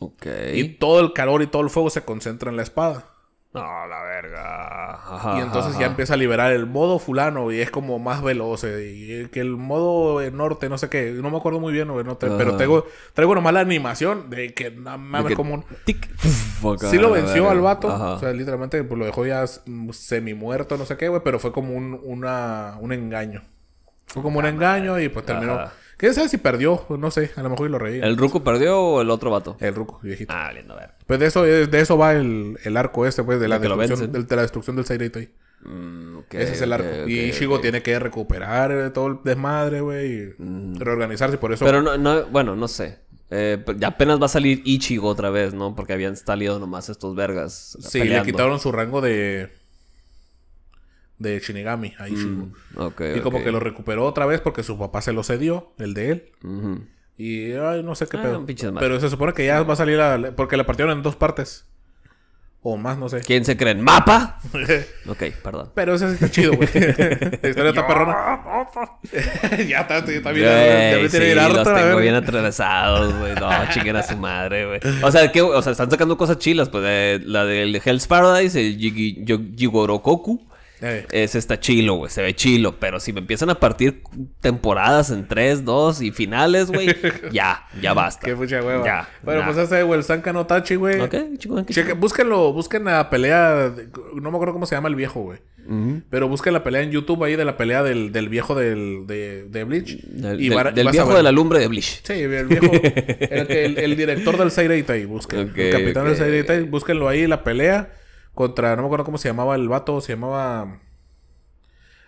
Ok. Y todo el calor y todo el fuego se concentra en la espada. No, la verga. y entonces ya empieza a liberar el modo fulano y es como más veloz. Eh, y que el modo eh, norte, no sé qué, no me acuerdo muy bien, no, pero ah. traigo, traigo nomás la animación de que nada mames como un sí lo venció al vato. O sea, literalmente pues, lo dejó ya mm, semi muerto, no sé qué, güey, pero fue como un, un engaño. Fue como un engaño y pues terminó. ¿Quién sabe si perdió? No sé, a lo mejor y lo reí. ¿El Ruku perdió o el otro vato? El Ruku, viejito. Ah, lindo, a ver. Pues de eso, de eso va el, arco este, pues, de la, destrucción, del, de la destrucción del mm, Ese es el arco. y Ichigo tiene que recuperar eh, todo el desmadre, güey. Y mm. reorganizarse, por eso. Pero no, bueno, no sé. Eh, ya apenas va a salir Ichigo otra vez, ¿no? Porque habían salido nomás estos vergas. Sí, le quitaron su rango de de Shinigami ahí sí. Mm, y como que lo recuperó otra vez porque su papá se lo cedió, el de él. Y ay, no sé qué ah, pedo. Pero se supone que ya va a salir a. porque la partieron en dos partes. O más, no sé. ¿Quién se cree? ¿En mapa? ok, perdón. Pero ese sí está chido, güey. la historia está perrona. ya está, ya está bien. ya sí, los tengo bien atravesados, güey. No, chingue a su madre, güey. O sea, o sea, están sacando cosas chilas, pues. la del Hell's Paradise, el Koku eh. Ese está chilo, güey. Se ve chilo. Pero si me empiezan a partir temporadas en 3, 2 y finales, güey, ya, ya basta. Qué mucha hueva. Ya. Bueno, pues ese, güey, el Sanka no Tachi, güey. Ok, chico Búsquenlo, busquen la pelea. No me acuerdo cómo se llama el viejo, güey. Pero busquen la pelea en YouTube ahí de la pelea del, del viejo del, de, de Bleach. Del, del, viejo de la lumbre de Bleach. Sí, el viejo. el, el director del Seireitai, busquen. el capitán del del Seireitai, búsquenlo ahí, la pelea. Contra, no me acuerdo cómo se llamaba el vato, se llamaba.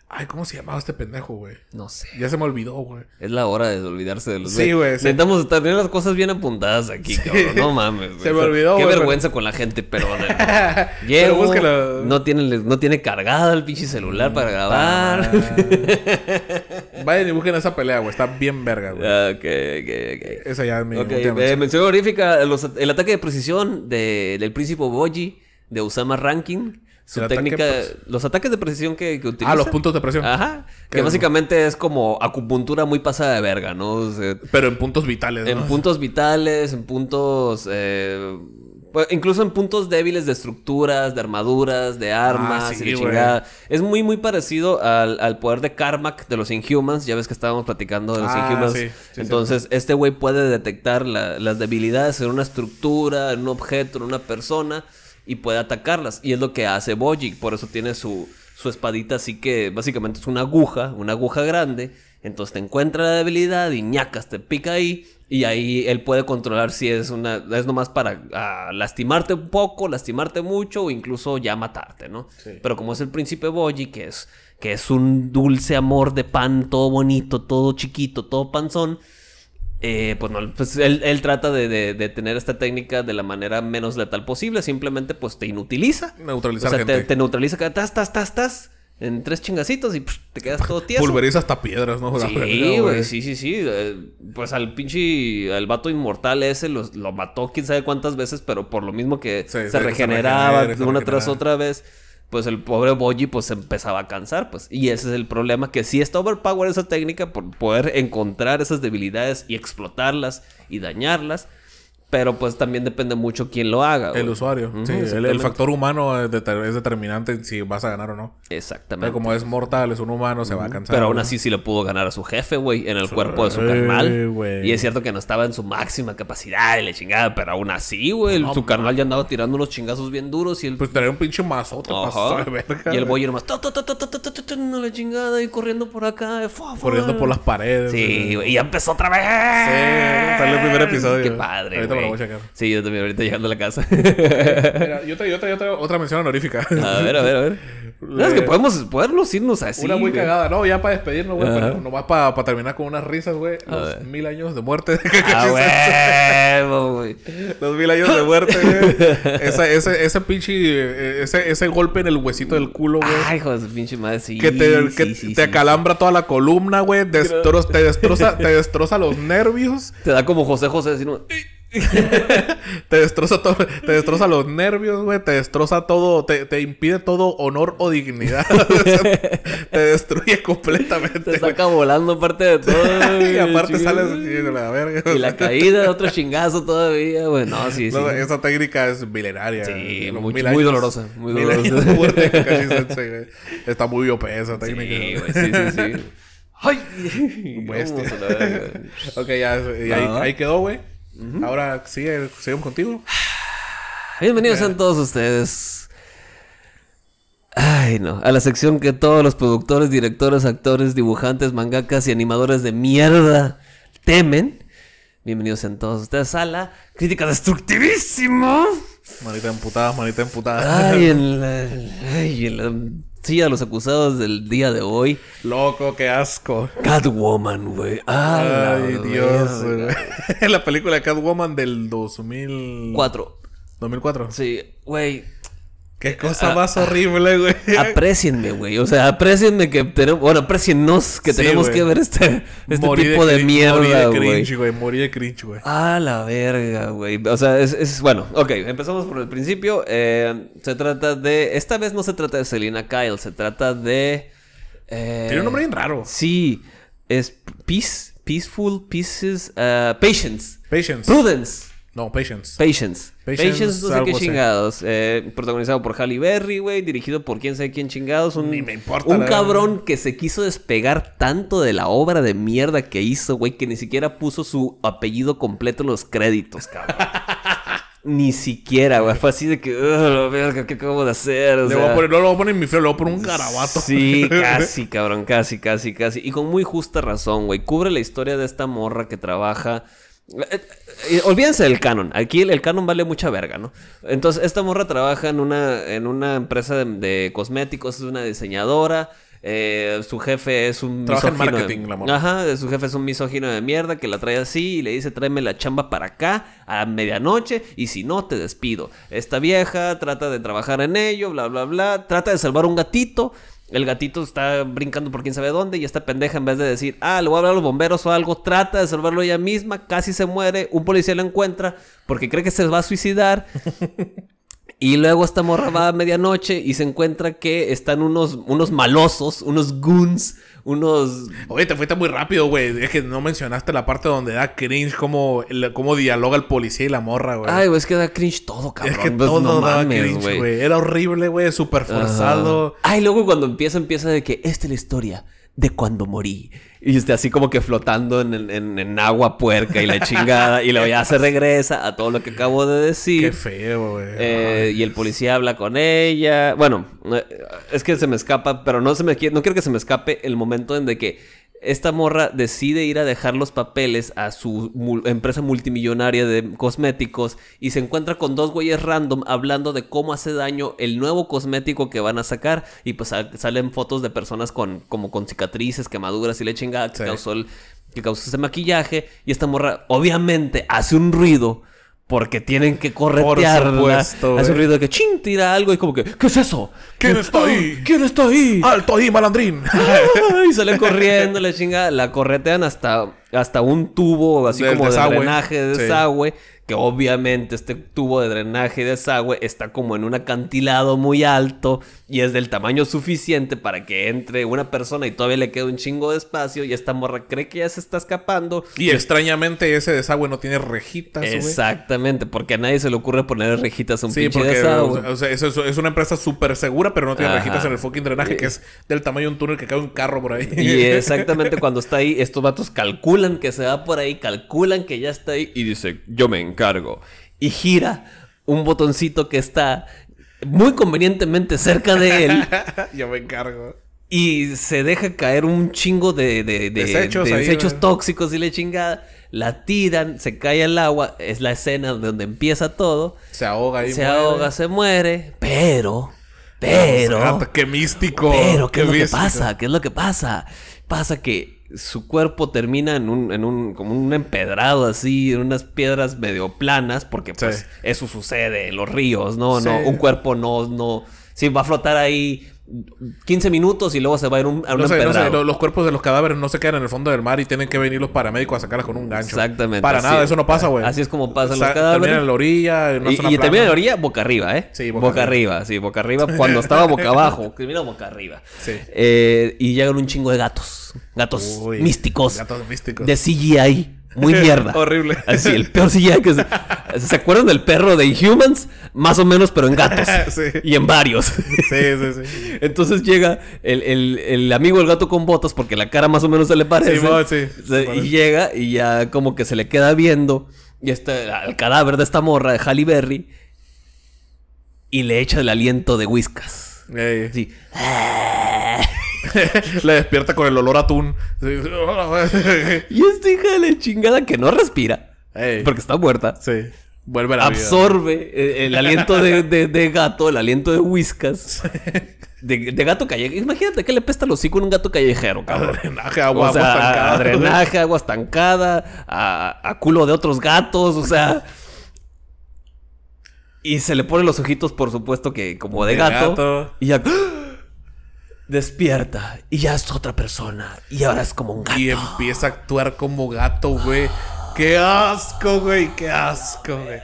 Ay, ¿cómo se llamaba este pendejo, güey? No sé. Ya se me olvidó, güey. Es la hora de olvidarse de los. Sí, güey. Sí. tener las cosas bien apuntadas aquí, cabrón. No mames, güey. Se me olvidó, güey. Qué vergüenza con la gente, pero no, tiene, no tiene cargada el pinche celular para mm, grabar. Vaya Vayan y busquen esa pelea, güey. Está bien verga, güey. Ah, ok, ok, ok. Esa ya es mi. última eh, mención el ataque de precisión del príncipe Boji de Usama Ranking... Su técnica, pues. los ataques de precisión que, utiliza. Ah, los puntos de presión. Ajá. Que, básicamente es como acupuntura muy pasada de verga, ¿no? Pero en puntos vitales. En puntos vitales, en puntos. Eh, pues, incluso en puntos débiles de estructuras, de armaduras, de armas ah, Es muy, muy parecido al, poder de Karmac de los Inhumans. Ya ves que estábamos platicando de los ah, Inhumans. Entonces, este güey puede detectar las debilidades en una estructura, en un objeto, en una persona y puede atacarlas. Y es lo que hace Bojic, por eso tiene su, su espadita así que básicamente es una aguja, una aguja grande. Entonces te encuentra la debilidad y ñacas, te pica ahí. Y ahí él puede controlar si es una. Es nomás para ah, lastimarte un poco, lastimarte mucho o incluso ya matarte, ¿no? Pero como es el príncipe Boji, que es, que es un dulce amor de pan, todo bonito, todo chiquito, todo panzón eh, pues no, pues él, trata de, tener esta técnica de la manera menos letal posible. Simplemente, pues te inutiliza. Neutraliza o sea, Te, neutraliza. Estás, estás, estás, estás. En tres chingacitos y pues, te quedas todo tieso. Pulveriza hasta piedras, ¿no? Sí, güey, sí, sí, sí. Eh, pues al pinche, al vato inmortal ese lo, mató quién sabe cuántas veces, pero por lo mismo que se, regeneraba una tras otra vez pues el pobre Boji pues empezaba a cansar, pues. Y ese es el problema, que si está overpower esa técnica por poder encontrar esas debilidades y explotarlas y dañarlas, pero pues también depende mucho quién lo haga. El usuario. sí, el, factor humano es, determinante si vas a ganar o no. Exactamente. Pero como es mortal, es un humano, se va a cansar. Pero aún así sí le pudo ganar a su jefe, güey, en el cuerpo de su carnal. Y es cierto que no estaba en su máxima capacidad y le chingada, pero aún así, güey, su carnal ya andaba tirando unos chingazos bien duros y él. Pues tenía un pinche mazote, Y el boy nomás. la chingada y corriendo por acá. Corriendo por las paredes. Sí, y ya empezó otra vez. Sí, el primer episodio. Qué padre. Sí, yo también, ahorita llegando a la casa. Mira, yo traigo, otra mención honorífica. A ver, a ver, a ver. es que podemos, lucirnos irnos así. Una muy güey. cagada. No, ya para despedirnos, güey. Pero va para terminar con unas risas, güey. Los mil años de muerte ah, güey. Los mil años de muerte, güey. ese, ese pinche... Eh, ese, ese golpe en el huesito del culo, güey. Ay, hijo de pinche madre. Sí, Que te, te acalambra toda la columna, güey. te, destroza, te destroza los nervios. Te da como José José. Sino... te destroza todo, te destroza los nervios, güey, te destroza todo, te, te, impide todo honor o dignidad. te destruye completamente. Te saca volando parte de todo. y aparte sales y la verga. Y la caída, otro chingazo todavía, güey. No, sí, sí. Esa técnica es milenaria. Sí, muy, muy, dolorosa. Muy dolorosa. Está muy OP esa técnica. Sí, güey, sí, sí, ¡Ay! Bestia. ok, ya, ya ahí, ahí quedó, güey. Ahora eh, sigue, seguimos contigo. Bienvenidos a todos ustedes. Ay, no. A la sección que todos los productores, directores, actores, dibujantes, mangakas y animadores de mierda temen. Bienvenidos a todos ustedes a la crítica destructivísima. Manita emputada, manita emputada. Ay, en ay, en Sí, a los acusados del día de hoy. Loco, qué asco. Catwoman, güey. Ay, Dios, La película Catwoman del 2004. 2004. Sí, güey Qué cosa más horrible, güey. Aprecienme, güey. O sea, aprecienme que tenemos. Bueno, apreciennos que tenemos que ver este, este tipo de, mierda, mierda, de cringe, güey. Morí de cringe, güey. Ah, la verga, güey. O sea, es, es. Bueno, ok, empezamos por el principio. Eh, se trata de. Esta vez no se trata de Selena Kyle, se trata de. Eh, Tiene un nombre bien raro. Sí. Es Peace. Peaceful Pieces. Eh, patience. Patience. Prudence. No, Patience. Patience. Patience, no sé qué chingados. Eh, protagonizado por Halle Berry, güey. Dirigido por quién sabe quién chingados. Un, Un cabrón que se quiso despegar tanto de la obra de mierda que hizo, güey, que ni siquiera puso su apellido completo en los créditos, cabrón. Ni siquiera, güey. Fue así de que, ¿qué acabo de hacer? no, lo voy a poner en mi feo, lo voy a poner un garabato. Sí, casi, cabrón, casi, casi, casi. Y con muy justa razón, güey. Cubre la historia de esta morra que trabaja eh, eh, eh, olvídense del canon. Aquí el, canon vale mucha verga, ¿no? Entonces, esta morra trabaja en una, en una empresa de, cosméticos, es una diseñadora. su jefe es un Trabaja marketing, Ajá, su jefe es un misógino de mierda que la trae así y le dice tráeme la chamba para acá a medianoche y si no te despido. Esta vieja trata de trabajar en ello, bla, bla, bla. Trata de salvar un gatito el gatito está brincando por quién sabe dónde y esta pendeja en vez de decir, ah, le voy a hablar a los bomberos o algo, trata de salvarlo ella misma, casi se muere, un policía lo encuentra porque cree que se va a suicidar Y luego esta morra va a medianoche y se encuentra que están unos, unos malosos, unos goons, unos... Oye, te fuiste muy rápido, güey. Es que no mencionaste la parte donde da cringe cómo, dialoga el policía y la morra, güey. Ay, güey, es que da cringe todo, cabrón. Es que pues, todo da cringe, güey. Era horrible, güey. Súper forzado. Ay, luego cuando empieza, empieza de que esta es la historia de cuando morí. Y usted así como que flotando en, agua puerca y la chingada. y luego ya se regresa a todo lo que acabo de decir. Qué feo, güey. Eh, y el policía habla con ella. Bueno, eh, es que se me escapa, pero no se me no quiero que se me escape el momento en de que esta morra decide ir a dejar los papeles a su empresa multimillonaria de cosméticos y se encuentra con dos güeyes random hablando de cómo hace daño el nuevo cosmético que van a sacar y pues salen fotos de personas con como con cicatrices, quemaduras y le chingada que que causó ese maquillaje y esta morra obviamente hace un ruido porque tienen que corretear Por Hace un eh. ruido de que ching, tira algo y como que, ¿qué es eso? ¿Quién está ahí? ¿Quién está ahí? ¡Alto ahí, malandrín! y salen corriendo, la chinga, la corretean hasta, hasta un tubo así como de drenaje, de desagüe que obviamente este tubo de drenaje y desagüe está como en un acantilado muy alto y es del tamaño suficiente para que entre una persona y todavía le queda un chingo de espacio y esta morra cree que ya se está escapando. Y, extrañamente ese desagüe no tiene rejitas. Exactamente, porque a nadie se le ocurre poner rejitas a un sí, pinche porque, O sea, es, es una empresa súper segura, pero no tiene rejitas en el fucking drenaje, que es del tamaño de un túnel que cae un carro por ahí. Y exactamente cuando está ahí, estos vatos calculan que se va por ahí, calculan que ya está ahí y dice, yo me encargo cargo. Y gira un botoncito que está muy convenientemente cerca de él. Yo me encargo. Y se deja caer un chingo de, desechos, tóxicos y la chingada. La tiran, se cae al agua. Es la escena donde empieza todo. Se ahoga y Se ahoga, se muere. Pero... Pero... Ah, pues, ah, pues, ¡Qué místico! ¿qué, es lo que pasa? ¿Qué es lo que pasa? Pasa que su cuerpo termina en un, en un, como un empedrado así, en unas piedras medio planas, porque pues eso sucede en los ríos, ¿no? no un cuerpo no, no, Sí, va a flotar ahí 15 minutos y luego se va a ir un, a no los, cuerpos de los cadáveres no se quedan en el fondo del mar y tienen que venir los paramédicos a sacarlas con un gancho. Exactamente. Para nada, eso no pasa, güey. Así es como pasan los cadáveres. la orilla. y, terminan en la orilla boca arriba, ¿eh? Sí, boca, arriba. Sí, boca arriba cuando estaba boca abajo. Termina boca arriba. Sí. Eh, y llegan un chingo de gatos. Gatos místicos. Gatos místicos. De CGI. Muy mierda. Horrible. Así, el peor CGI que se... ¿Se acuerdan del perro de Inhumans? Más o menos, pero en gatos. Y en varios. sí, sí, sí. Entonces llega el, el, el, amigo del gato con botas, porque la cara más o menos se le parece. Sí, sí, Y llega y ya como que se le queda viendo. Y está el cadáver de esta morra, de Halle Berry. Y le echa el aliento de whiskas. Sí. le despierta con el olor a atún. y esta hija de la chingada que no respira. Porque está muerta. Sí. Absorbe eh, El, aliento de, gato, el aliento de whiskas. De, gato callejero. Imagínate que le pesta el hocico a un gato callejero, cabrón. Drenaje, agua, estancada. Drenaje, agua estancada. A, culo de otros gatos, o sea. Y se le ponen los ojitos, por supuesto, que como de, gato, gato, Y ya. ¡ah! despierta y ya es otra persona y ahora es como un gato. Y empieza a actuar como gato, güey. Qué asco, güey, qué asco, güey.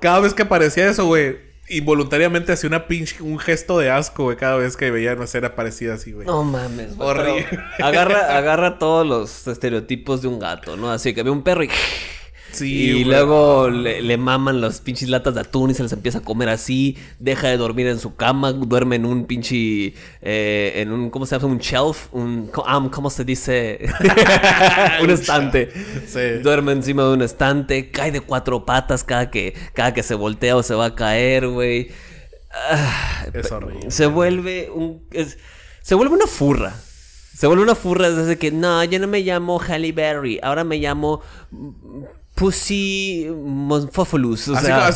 Cada vez que aparecía eso, güey, involuntariamente hacía una pinche un gesto de asco, güey, cada vez que veía una escena parecida así, güey. No mames, güey. Agarra agarra todos los estereotipos de un gato, ¿no? Así que ve un perro y y luego le, maman las pinches latas de atún y se las empieza a comer así. Deja de dormir en su cama, duerme en un pinche. Eh, en un. ¿Cómo se llama? Un shelf. Un. Um, ¿Cómo se dice? un estante. Duerme encima de un estante. Cae de cuatro patas cada que, cada que se voltea o se va a caer, güey. Ah, es horrible. Se vuelve un. se vuelve una furra. Se vuelve una furra desde que no, yo no me llamo Halle Berry, ahora me llamo Pussy así,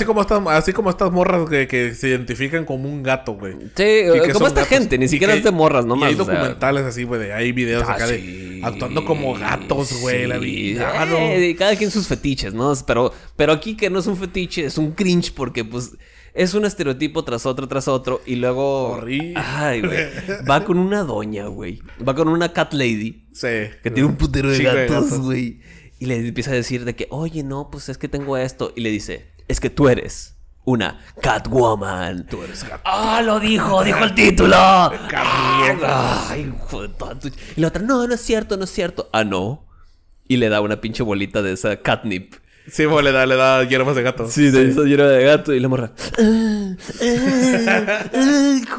como estas, así como estas morras que, se identifican como un gato, güey. Sí, como esta gente, ni siquiera es de morras no hay documentales así, güey. Hay videos ah, acá de actuando como gatos, güey. la vida. Eh, cada quien sus fetiches, ¿no? Pero, pero aquí que no es un fetiche, es un cringe porque, pues es un estereotipo tras otro, tras otro. Y luego. Ay, güey. Va con una doña, güey. Va con una cat lady. Sí. Que tiene un putero de gatos, güey y le empieza a decir de que, oye, no, pues es que tengo esto. Y le dice, es que tú eres una Catwoman. Tú eres Catwoman. ¡Ah, lo dijo! ¡Dijo el título! ¡Ay, Y la otra, no, no es cierto, no es cierto. Ah, no. Y le da una pinche bolita de esa catnip. Sí, le da, le da hierbas de gato. Sí, de hierba de gato. Y la morra. Ah, ah, ah,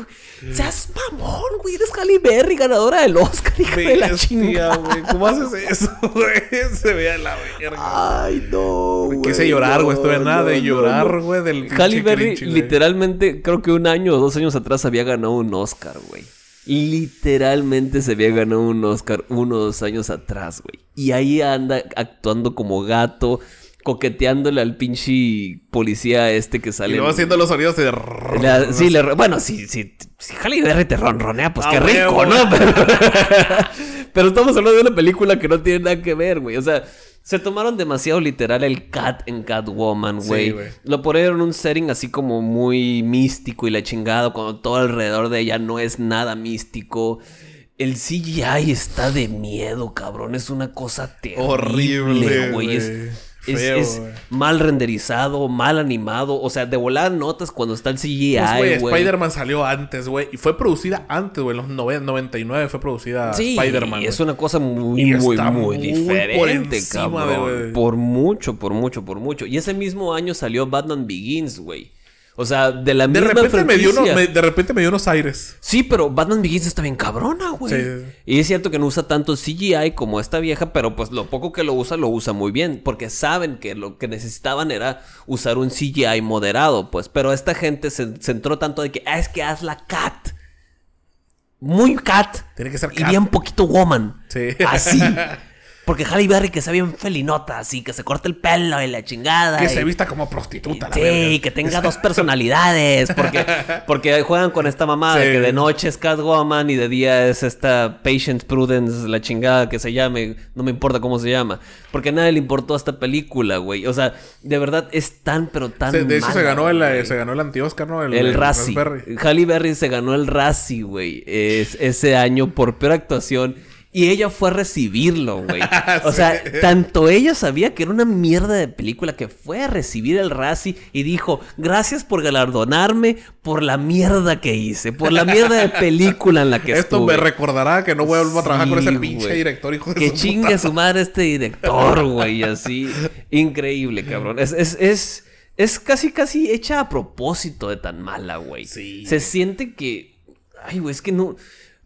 Seas mamón, güey. Eres Halle Berry, ganadora del Oscar, hija de la chingada. güey. ¿Cómo haces eso, güey? Se a la verga. Ay, no, güey. Quise llorar, güey. No, Estuve nada de llorar, güey. Del Halle Berry, literalmente, creo que un año o dos años atrás había ganado un Oscar, güey. Literalmente se había ganado un Oscar uno o dos años atrás, güey. Y ahí anda actuando como gato coqueteándole al pinche policía este que sale. Y haciendo los sonidos de. La, sí, le, bueno, si, si, R Berry te ronronea, pues ah, qué rico, ¿no? Pero, estamos hablando de una película que no tiene nada que ver, güey. O sea, se tomaron demasiado literal el cat en Catwoman, güey. Sí, Lo ponieron en un setting así como muy místico y la chingado cuando todo alrededor de ella no es nada místico. El CGI está de miedo, cabrón. Es una cosa terrible, güey es, mal renderizado, mal animado. O sea, de volar notas cuando está el CGI, pues, güey. Spider-Man salió antes, güey. Y fue producida antes, güey. En los 99 fue producida Spider-Man. es una cosa muy, muy, muy, diferente, cabrón. Por mucho, por mucho, por mucho. Y ese mismo año salió Batman Begins, güey. O sea, de la de misma repente me dio De repente me dio unos aires. Sí, pero Batman Begins está bien cabrona, güey. Y es cierto que no usa tanto CGI como esta vieja, pero pues lo poco que lo usa, lo usa muy bien. Porque saben que lo que necesitaban era usar un CGI moderado, pues. Pero esta gente se centró tanto de que, ah, es que haz la cat. Muy cat. Tiene que ser cat. Y bien poquito woman. Sí. Así. Porque Halle Berry que sea bien felinota, así, que se corte el pelo y la chingada. Que se vista como prostituta. Y, la sí, que tenga dos personalidades. Porque, juegan con esta mamada de que de noche es Catwoman y de día es esta Patience Prudence, la chingada que se llame. No me importa cómo se llama. Porque a nadie le importó esta película, güey. O sea, de verdad es tan, pero tan. de hecho, se, ganó el, se el anti-Oscar, ¿no? El, el, Razzie. Halle Berry se ganó el Razzie, güey. Es, ese año por peor actuación. Y ella fue a recibirlo, güey. Ah, o sea, tanto ella sabía que era una mierda de película que fue a recibir el Razzie y dijo, gracias por galardonarme por la mierda que hice, por la mierda de película en la que Esto me recordará que no voy a volver a trabajar con ese pinche director, hijo de Que chingue a su madre este director, güey. Así, increíble, cabrón. Es, es, casi, casi hecha a propósito de tan mala, güey. Sí. Se siente que... Ay, güey, es que no...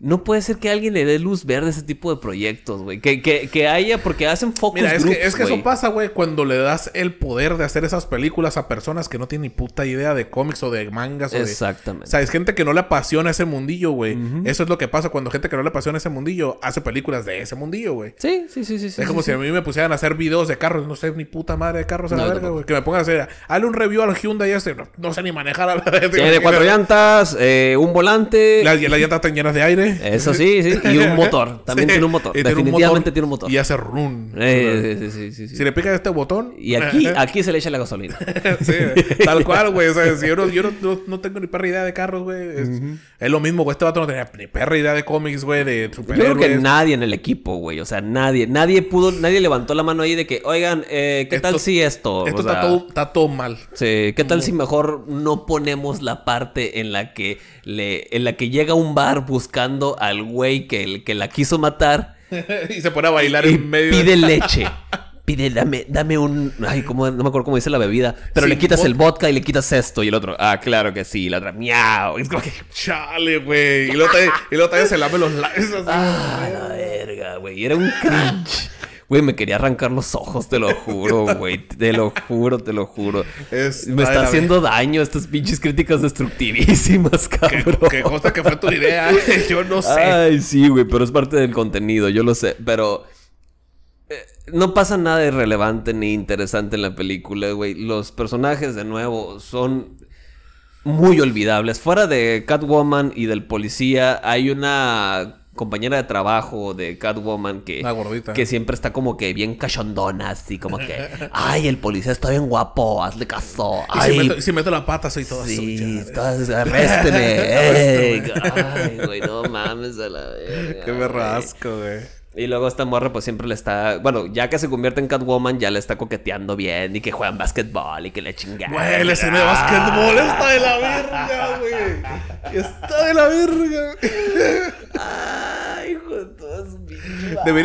No puede ser que alguien le dé luz verde a ese tipo de proyectos, güey. Que, que, que, haya, porque hacen focus Mira, es que, es que eso pasa, güey, cuando le das el poder de hacer esas películas a personas que no tienen ni puta idea de cómics o de mangas. O Exactamente. O sea, es gente que no le apasiona ese mundillo, güey. Eso es lo que pasa cuando gente que no le apasiona ese mundillo hace películas de ese mundillo, güey. Sí, sí, sí, sí. Es como si a mí me pusieran a hacer videos de carros. No sé ni puta madre de carros a la verga, güey. Que me pongan a hacer, hazle un review al Hyundai este", No, sé ni manejar a la Tiene cuatro llantas, eh, un volante. las llantas están llenas de aire. Eso sí, sí. Y un motor. También tiene un motor. Definitivamente tiene un motor. Y hace run. sí, sí, sí, sí, Si le pica este botón. Y aquí, aquí se le echa la gasolina. sí, tal cual, güey. O sea, yo, no, yo no, tengo ni perra idea de carros, güey. Es, lo mismo, güey. Este vato no tenía ni perra idea de cómics, güey, de superhéroes. Yo creo que nadie en el equipo, güey. O sea, nadie. Nadie pudo, nadie levantó la mano ahí de que, oigan, eh, ¿qué tal si esto? Esto está todo mal. Sí, ¿qué tal si mejor no ponemos la parte en la que en la que llega a un bar buscando al güey que, la quiso matar. y se pone a bailar en medio. Pide leche. Pide, dame, dame un. Ay, ¿cómo, no me acuerdo cómo dice la bebida. Pero le quitas el vodka y le quitas esto. Y el otro, ah, claro que sí. Y la otra, miau. Es como que. Chale, güey. Y luego también se lame los labios Ah, la verga, güey. Era un cringe. Güey, me quería arrancar los ojos, te lo juro, güey. Te lo juro, te lo juro. me está haciendo daño estas pinches críticas destructivísimas, cabrón. Que cosa que fue tu idea, yo no sé. Ay, sí, güey, pero es parte del contenido, yo lo sé. Pero eh, no pasa nada irrelevante ni interesante en la película, güey. Los personajes, de nuevo, son muy olvidables. Fuera de Catwoman y del policía, hay una compañera de trabajo de Catwoman que, que siempre está como que bien cachondona, así como que, ay, el policía está bien guapo, hazle caso. Ay, si, meto, la pata, soy todo Sí, todas, eh". ay, güey, no mames a la verga. Qué me rasco, güey. Y luego esta morra pues siempre le está, bueno, ya que se convierte en Catwoman, ya le está coqueteando bien y que juegan básquetbol y que le chingan... ¡Huele! la escena de básquetbol está de la verga, güey. Está de la verga. Ay, hijo de todas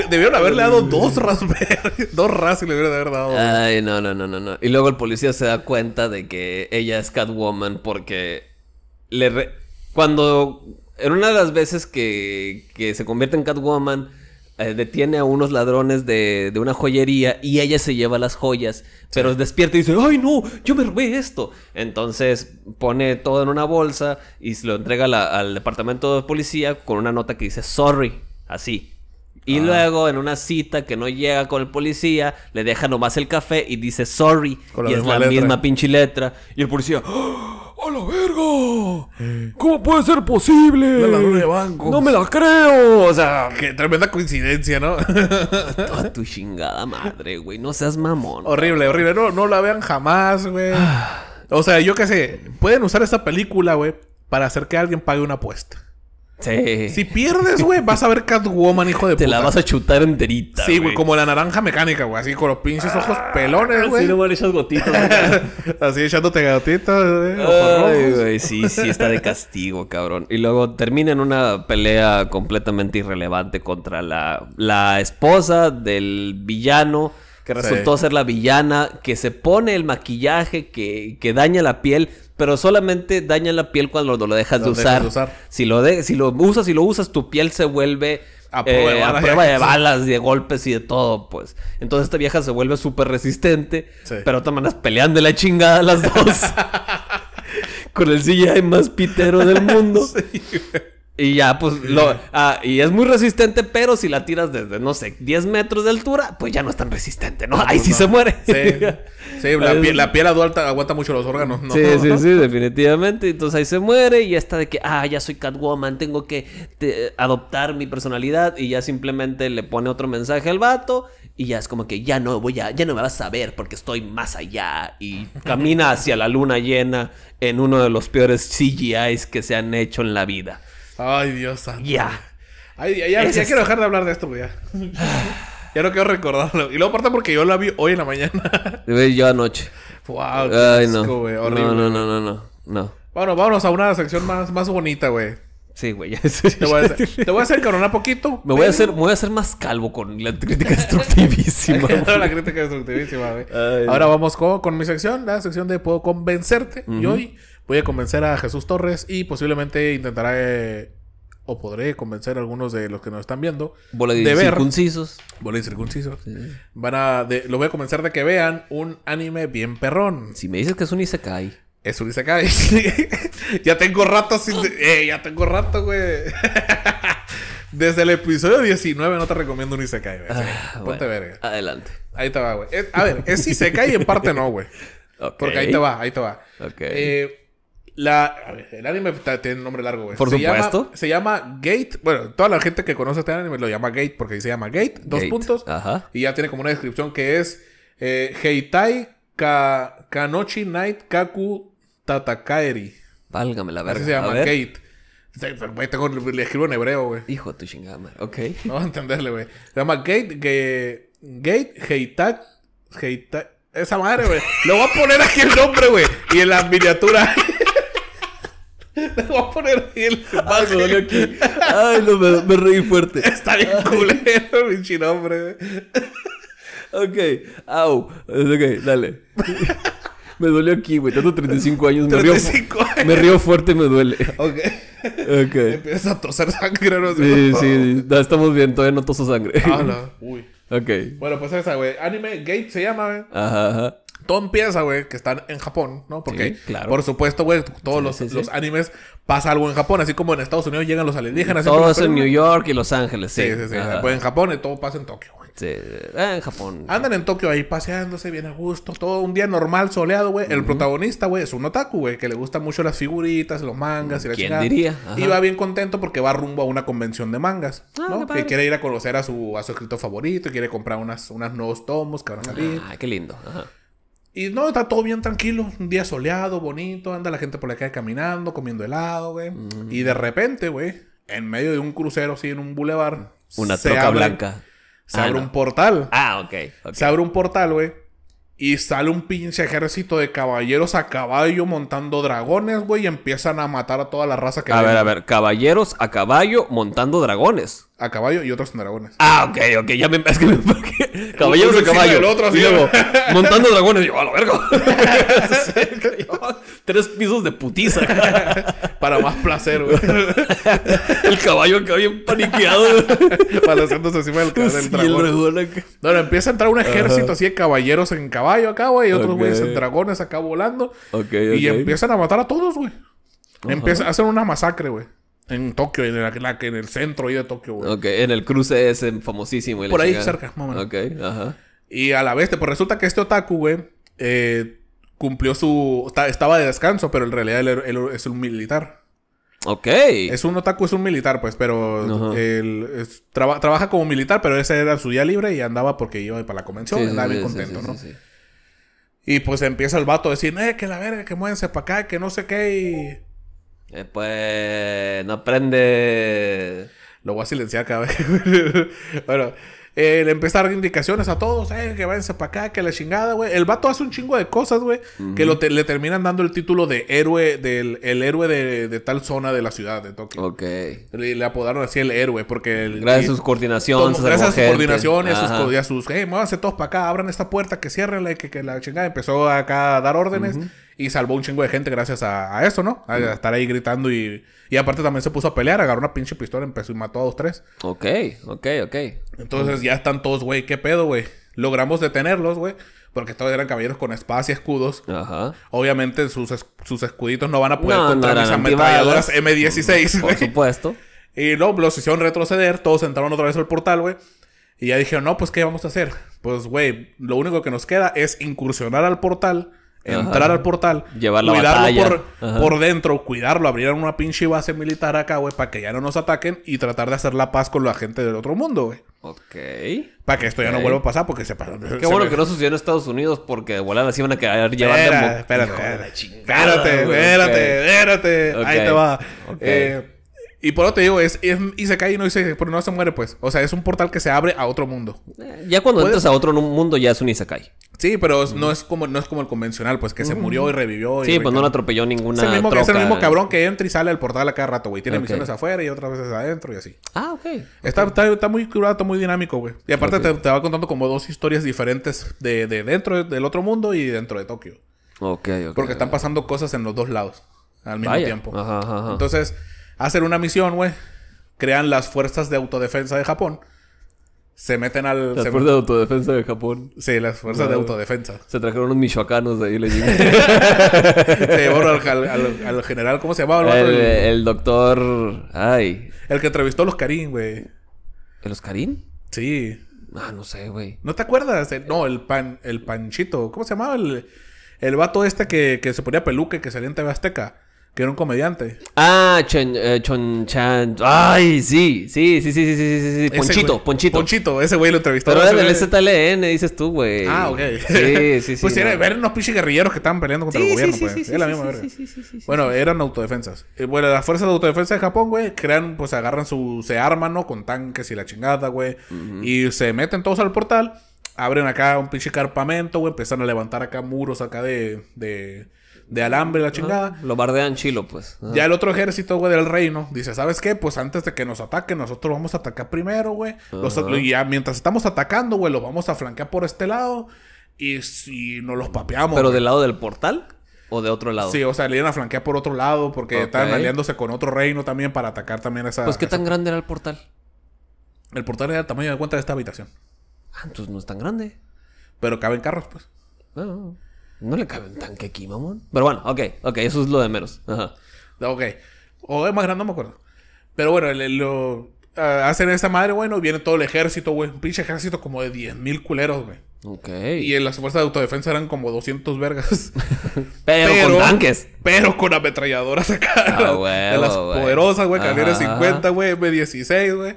debieron haberle dado dos raspberries. Dos ras y le de haber dado. Ay, no, no, no, no, no. Y luego el policía se da cuenta de que ella es Catwoman porque le re... cuando en una de las veces que, que se convierte en Catwoman eh, detiene a unos ladrones de, una joyería y ella se lleva las joyas, pero despierta y dice, ay no, yo me robé esto. Entonces pone todo en una bolsa y se lo entrega al departamento de policía con una nota que dice, sorry, así. Y ah. luego en una cita que no llega con el policía, le deja nomás el café y dice sorry. y es la misma pinche letra. Y el policía... ¡Hola, la verga! ¿Cómo puede ser posible? La de banco. No me la creo. O sea, qué tremenda coincidencia, ¿no? Toda tu chingada madre, güey. No seas mamón. Horrible, horrible. No, no la vean jamás, güey. Ah. O sea, yo qué sé. Pueden usar esta película, güey, para hacer que alguien pague una apuesta. Si pierdes, güey, vas a ver Catwoman, hijo de puta. Te la vas a chutar enterita. Sí, güey, como la naranja mecánica, güey. Así con los pinches ah, ojos pelones, güey. Así no esas gotitas. así echándote gotitas, güey. güey, sí, sí, está de castigo, cabrón. Y luego termina en una pelea completamente irrelevante contra la, esposa del villano que resultó ser la villana, que se pone el maquillaje que, que, daña la piel pero solamente daña la piel cuando lo, dejas, de, usar. Si lo de, si lo usas, si lo usas, tu piel se vuelve a prueba, de eh, balas, de golpes y de todo, pues. Entonces esta vieja se vuelve súper resistente, pero te maneras peleando de la chingada las dos. Con el CGI más pitero del mundo. Y ya, pues, lo, ah, y es muy resistente, pero si la tiras desde, no sé, 10 metros de altura, pues ya no es tan resistente, ¿no? Ahí sí se muere. Sí, la, piel, adulta aguanta mucho los órganos, ¿no? Sí, sí, sí, definitivamente. Entonces ahí se muere y ya está de que, ah, ya soy Catwoman, tengo que adoptar mi personalidad y ya simplemente le pone otro mensaje al vato y ya es como que ya no voy a, ya no me vas a ver porque estoy más allá y camina hacia la luna llena en uno de los peores CGIs que se han hecho en la vida. Ay, Dios santo. Ya. Ay, ya, quiero dejar de hablar de esto, güey. ya no quiero recordarlo. Y luego aparte porque yo la vi hoy en la mañana. yo anoche. Wow, Ay, no. No, no, no, no, no. Bueno, vámonos a una sección más, más bonita, güey. Sí, güey. Te voy a hacer, te voy a hacer coronar poquito. Me voy a hacer, me voy a hacer más calvo con la crítica destructivísima. la crítica destructivísima, güey. Ahora vamos con, mi sección, la sección de puedo convencerte. Y hoy voy a convencer a Jesús Torres y posiblemente intentaré eh, o podré convencer a algunos de los que nos están viendo de, ver, circuncisos. Bola de circuncisos. Van a lo voy a convencer de que vean un anime bien perrón. Si me dices que es un isekai. Es un isekai. ya tengo rato sin eh, ya tengo rato, güey. Desde el episodio 19 no te recomiendo un isekai, güey. Ah, ponte verga. Adelante. Ahí te va, güey. A ver, es isekai y en parte no, güey. Porque ahí te va, ahí te va. Okay. Eh, la, el anime tiene un nombre largo, güey. Por se supuesto. Llama, se llama Gate. Bueno, toda la gente que conoce este anime lo llama Gate porque se llama Gate. Dos puntos. Ajá. Y ya tiene como una descripción que es eh, Heitai Kanochi Night Kaku Tatakaeri. Válgame la verdad se llama Gate. Tengo, le escribo en hebreo, güey. Hijo de tu chingada, Ok. No a entenderle, güey. Se llama Gate, Gate, Heitai, Heitai. Esa madre, güey. Lo voy a poner aquí el nombre, güey. Y en la miniatura. Me voy a poner el Ay, me dolió aquí. Ay, no, me, me reí fuerte. Está bien culero, mi chinombre. ok, au. Ok, dale. me dolió aquí, güey. Tanto 35 años. Me río, Me río fuerte y me duele. Ok. Ok. Empiezas a toser sangre, ¿no? Sí, sí. estamos bien. Todavía no toso sangre. Ah, no. Uy. Ok. Bueno, pues esa, güey. Anime Gate se llama, güey. ¿eh? Ajá, ajá. Todo empieza, güey, que están en Japón, ¿no? Porque, claro. por supuesto, güey, todos los, animes pasa algo en Japón, así como en Estados Unidos llegan los alienígenas. Todo es en New York y Los Ángeles, sí. Sí, sí, sí. Pues en Japón y todo pasa en Tokio, güey. Sí, eh, en Japón. Andan en Tokio ahí paseándose bien a gusto, todo un día normal, soleado, güey. El protagonista, güey, es un otaku, güey, que le gustan mucho las figuritas, los mangas y la ¿Quién diría? Y va bien contento porque va rumbo a una convención de mangas, ah, ¿no? Que quiere ir a conocer a su, a favorito. escritor favorito, quiere comprar unas, unos nuevos tomos que van a salir. Ah, qué lindo. Ajá. Y no, está todo bien tranquilo, un día soleado, bonito, anda la gente por la calle caminando, comiendo helado, güey. Y de repente, güey, en medio de un crucero así en un bulevar. Una troca blanca. Se ah, abre un portal. Ah, okay, ok. Se abre un portal, güey. Y sale un pinche ejército de caballeros a caballo montando dragones, güey, y empiezan a matar a toda la raza que A ver, a ver, caballeros a caballo montando dragones. A caballo y otros en dragones. Ah, ok, ok. Ya me, es que me Caballeros de caballo. El otro, y montando dragones. Yo, a la verga. Tres pisos de putiza. Para más placer, güey. el caballo acá bien paniqueado. Balanceándose encima del, del dragón. El empieza a entrar un ejército así de caballeros en caballo acá, güey. Y otros güeyes en dragones acá volando. y empiezan a matar a todos, güey. Empieza a hacer una masacre, güey. En Tokio, en, la, en el centro ahí de Tokio, güey. Ok, en el cruce ese famosísimo. Por ahí cerca, más Ok, ajá. Y a la vez, pues resulta que este otaku, güey, eh, cumplió su... estaba de descanso, pero en realidad él, es un militar. Ok. Es un otaku, es un militar, pues, pero trabaja como militar, pero ese era su día libre y andaba porque iba para la convención, andaba bien Y pues empieza el vato a decir, eh, que la verga, que muédense para acá, que no sé qué, y... Eh, pues no prende. Lo voy a silenciar cada vez. bueno, eh, le empezó a dar indicaciones a todos, eh, que váyanse para acá, que la chingada, güey. El vato hace un chingo de cosas, güey, que lo le terminan dando el título de héroe, del el héroe de, tal zona de la ciudad de Tokio. Ok. Le, apodaron así el héroe, porque. gracias, a sus coordinaciones. Gracias a sus coordinaciones, a sus. Hey, muévanse todos para acá, abran esta puerta, que cierrenla que, que, la chingada empezó acá a dar órdenes. Y salvó un chingo de gente gracias a, eso, ¿no? A, estar ahí gritando y, y aparte también se puso a pelear, agarró una pinche pistola, empezó y mató a dos, tres. Ok, ok, ok. Entonces ya están todos, güey, ¿qué pedo, güey? Logramos detenerlos, güey. Porque todos eran caballeros con espadas y escudos. Ajá. Obviamente sus, sus escuditos no van a poder encontrar contra mis M16. Por supuesto. Y no, los hicieron retroceder. Todos entraron otra vez al portal, güey. Y ya dijeron, no, pues, ¿qué vamos a hacer? Pues, güey, lo único que nos queda es incursionar al portal entrar al portal, cuidarlo Por, por, dentro, cuidarlo, abrir una pinche base militar acá, güey, para que ya no nos ataquen y tratar de hacer la paz con la gente del otro mundo, güey. Ok. Para que esto ya no vuelva a pasar porque se pasó. Qué bueno que no sucedió en Estados Unidos porque de volada así van a quedar llevando. Espérate, espérate, espérate, espérate, espérate. Ahí te va. Eh, y por lo te digo, es, es Isekai y no Isekai, pero no se muere, pues. O sea, es un portal que se abre a otro mundo. Eh, ya cuando entras a otro mundo ya es un Isekai. Sí, pero no, es como, no es como el convencional, pues, que se murió y revivió. Y sí, pues no atropelló ninguna. Es mismo, es el mismo cabrón que entra y sale al portal a cada rato, güey. Tiene misiones afuera y otras veces adentro y así. Ah, ok. Está, está, muy curado, está muy dinámico, güey. Y aparte te, va contando como dos historias diferentes de, dentro del otro mundo y dentro de Tokio. Ok, ok. Porque están pasando cosas en los dos lados al mismo tiempo. Ajá, ajá, ajá. Entonces Hacen una misión, güey. Crean las fuerzas de autodefensa de Japón. Se meten al. Las fuerzas de autodefensa de Japón. Sí, las fuerzas de autodefensa. Se trajeron unos michoacanos de ahí, le Se llevaron al, general, ¿cómo se llamaba? El, el, doctor. Ay. El que entrevistó a los Karim, güey. ¿Los Oscarín? Sí. Ah, no sé, güey. ¿No te acuerdas? No, el pan, el panchito. ¿Cómo se llamaba? El, el vato este que, que se ponía peluque, que salía en TV Azteca que era un comediante. Ah, Chon, Chan. Ay, sí, sí, sí, sí, sí, sí, sí, Ponchito, Ponchito. Ponchito, ese güey lo entrevistó. Pero era del STLN, dices tú, güey. Ah, ok. Sí, sí, sí. pues era, ver unos pinches guerrilleros que estaban peleando contra el gobierno, pues. sí, sí, sí, verga. Bueno, eran autodefensas. bueno, las fuerzas de autodefensa de Japón, güey, crean, pues agarran su. Se arman, ¿no? Con tanques y la chingada, güey. Y se meten todos al portal. Abren acá un pinche carpamento, güey. Empiezan a levantar acá muros acá de, de de alambre, la chingada. Lo bardean chilo, pues. Ya el otro ejército, güey, del reino dice, ¿sabes qué? Pues antes de que nos ataquen, nosotros vamos a atacar primero, güey. Y ya mientras estamos atacando, güey, los vamos a flanquear por este lado y si nos los papeamos. ¿Pero del lado del portal? ¿O de otro lado? Sí, o sea, le iban a flanquear por otro lado porque estaban aliándose con otro reino también para atacar también esa... Pues, ¿qué tan grande era el portal? El portal era el tamaño de cuenta de esta habitación. Ah, entonces no es tan grande. Pero caben carros, pues. No. Ah, ah, ah. No le cabe un tanque aquí, mamón. Pero bueno, ok, ok, eso es lo de menos. Ajá. Ok. O es más grande, no me acuerdo. Pero bueno, lo ah, hacen esta madre, bueno, viene todo el ejército, güey. Un pinche ejército como de 10.000 culeros, güey. Ok. Y en las fuerzas de autodefensa eran como 200 vergas. pero, con tanques. Pero con ametralladoras acá. Ah, güey, de las poderosas, güey. Calibre 50, güey. M16, güey.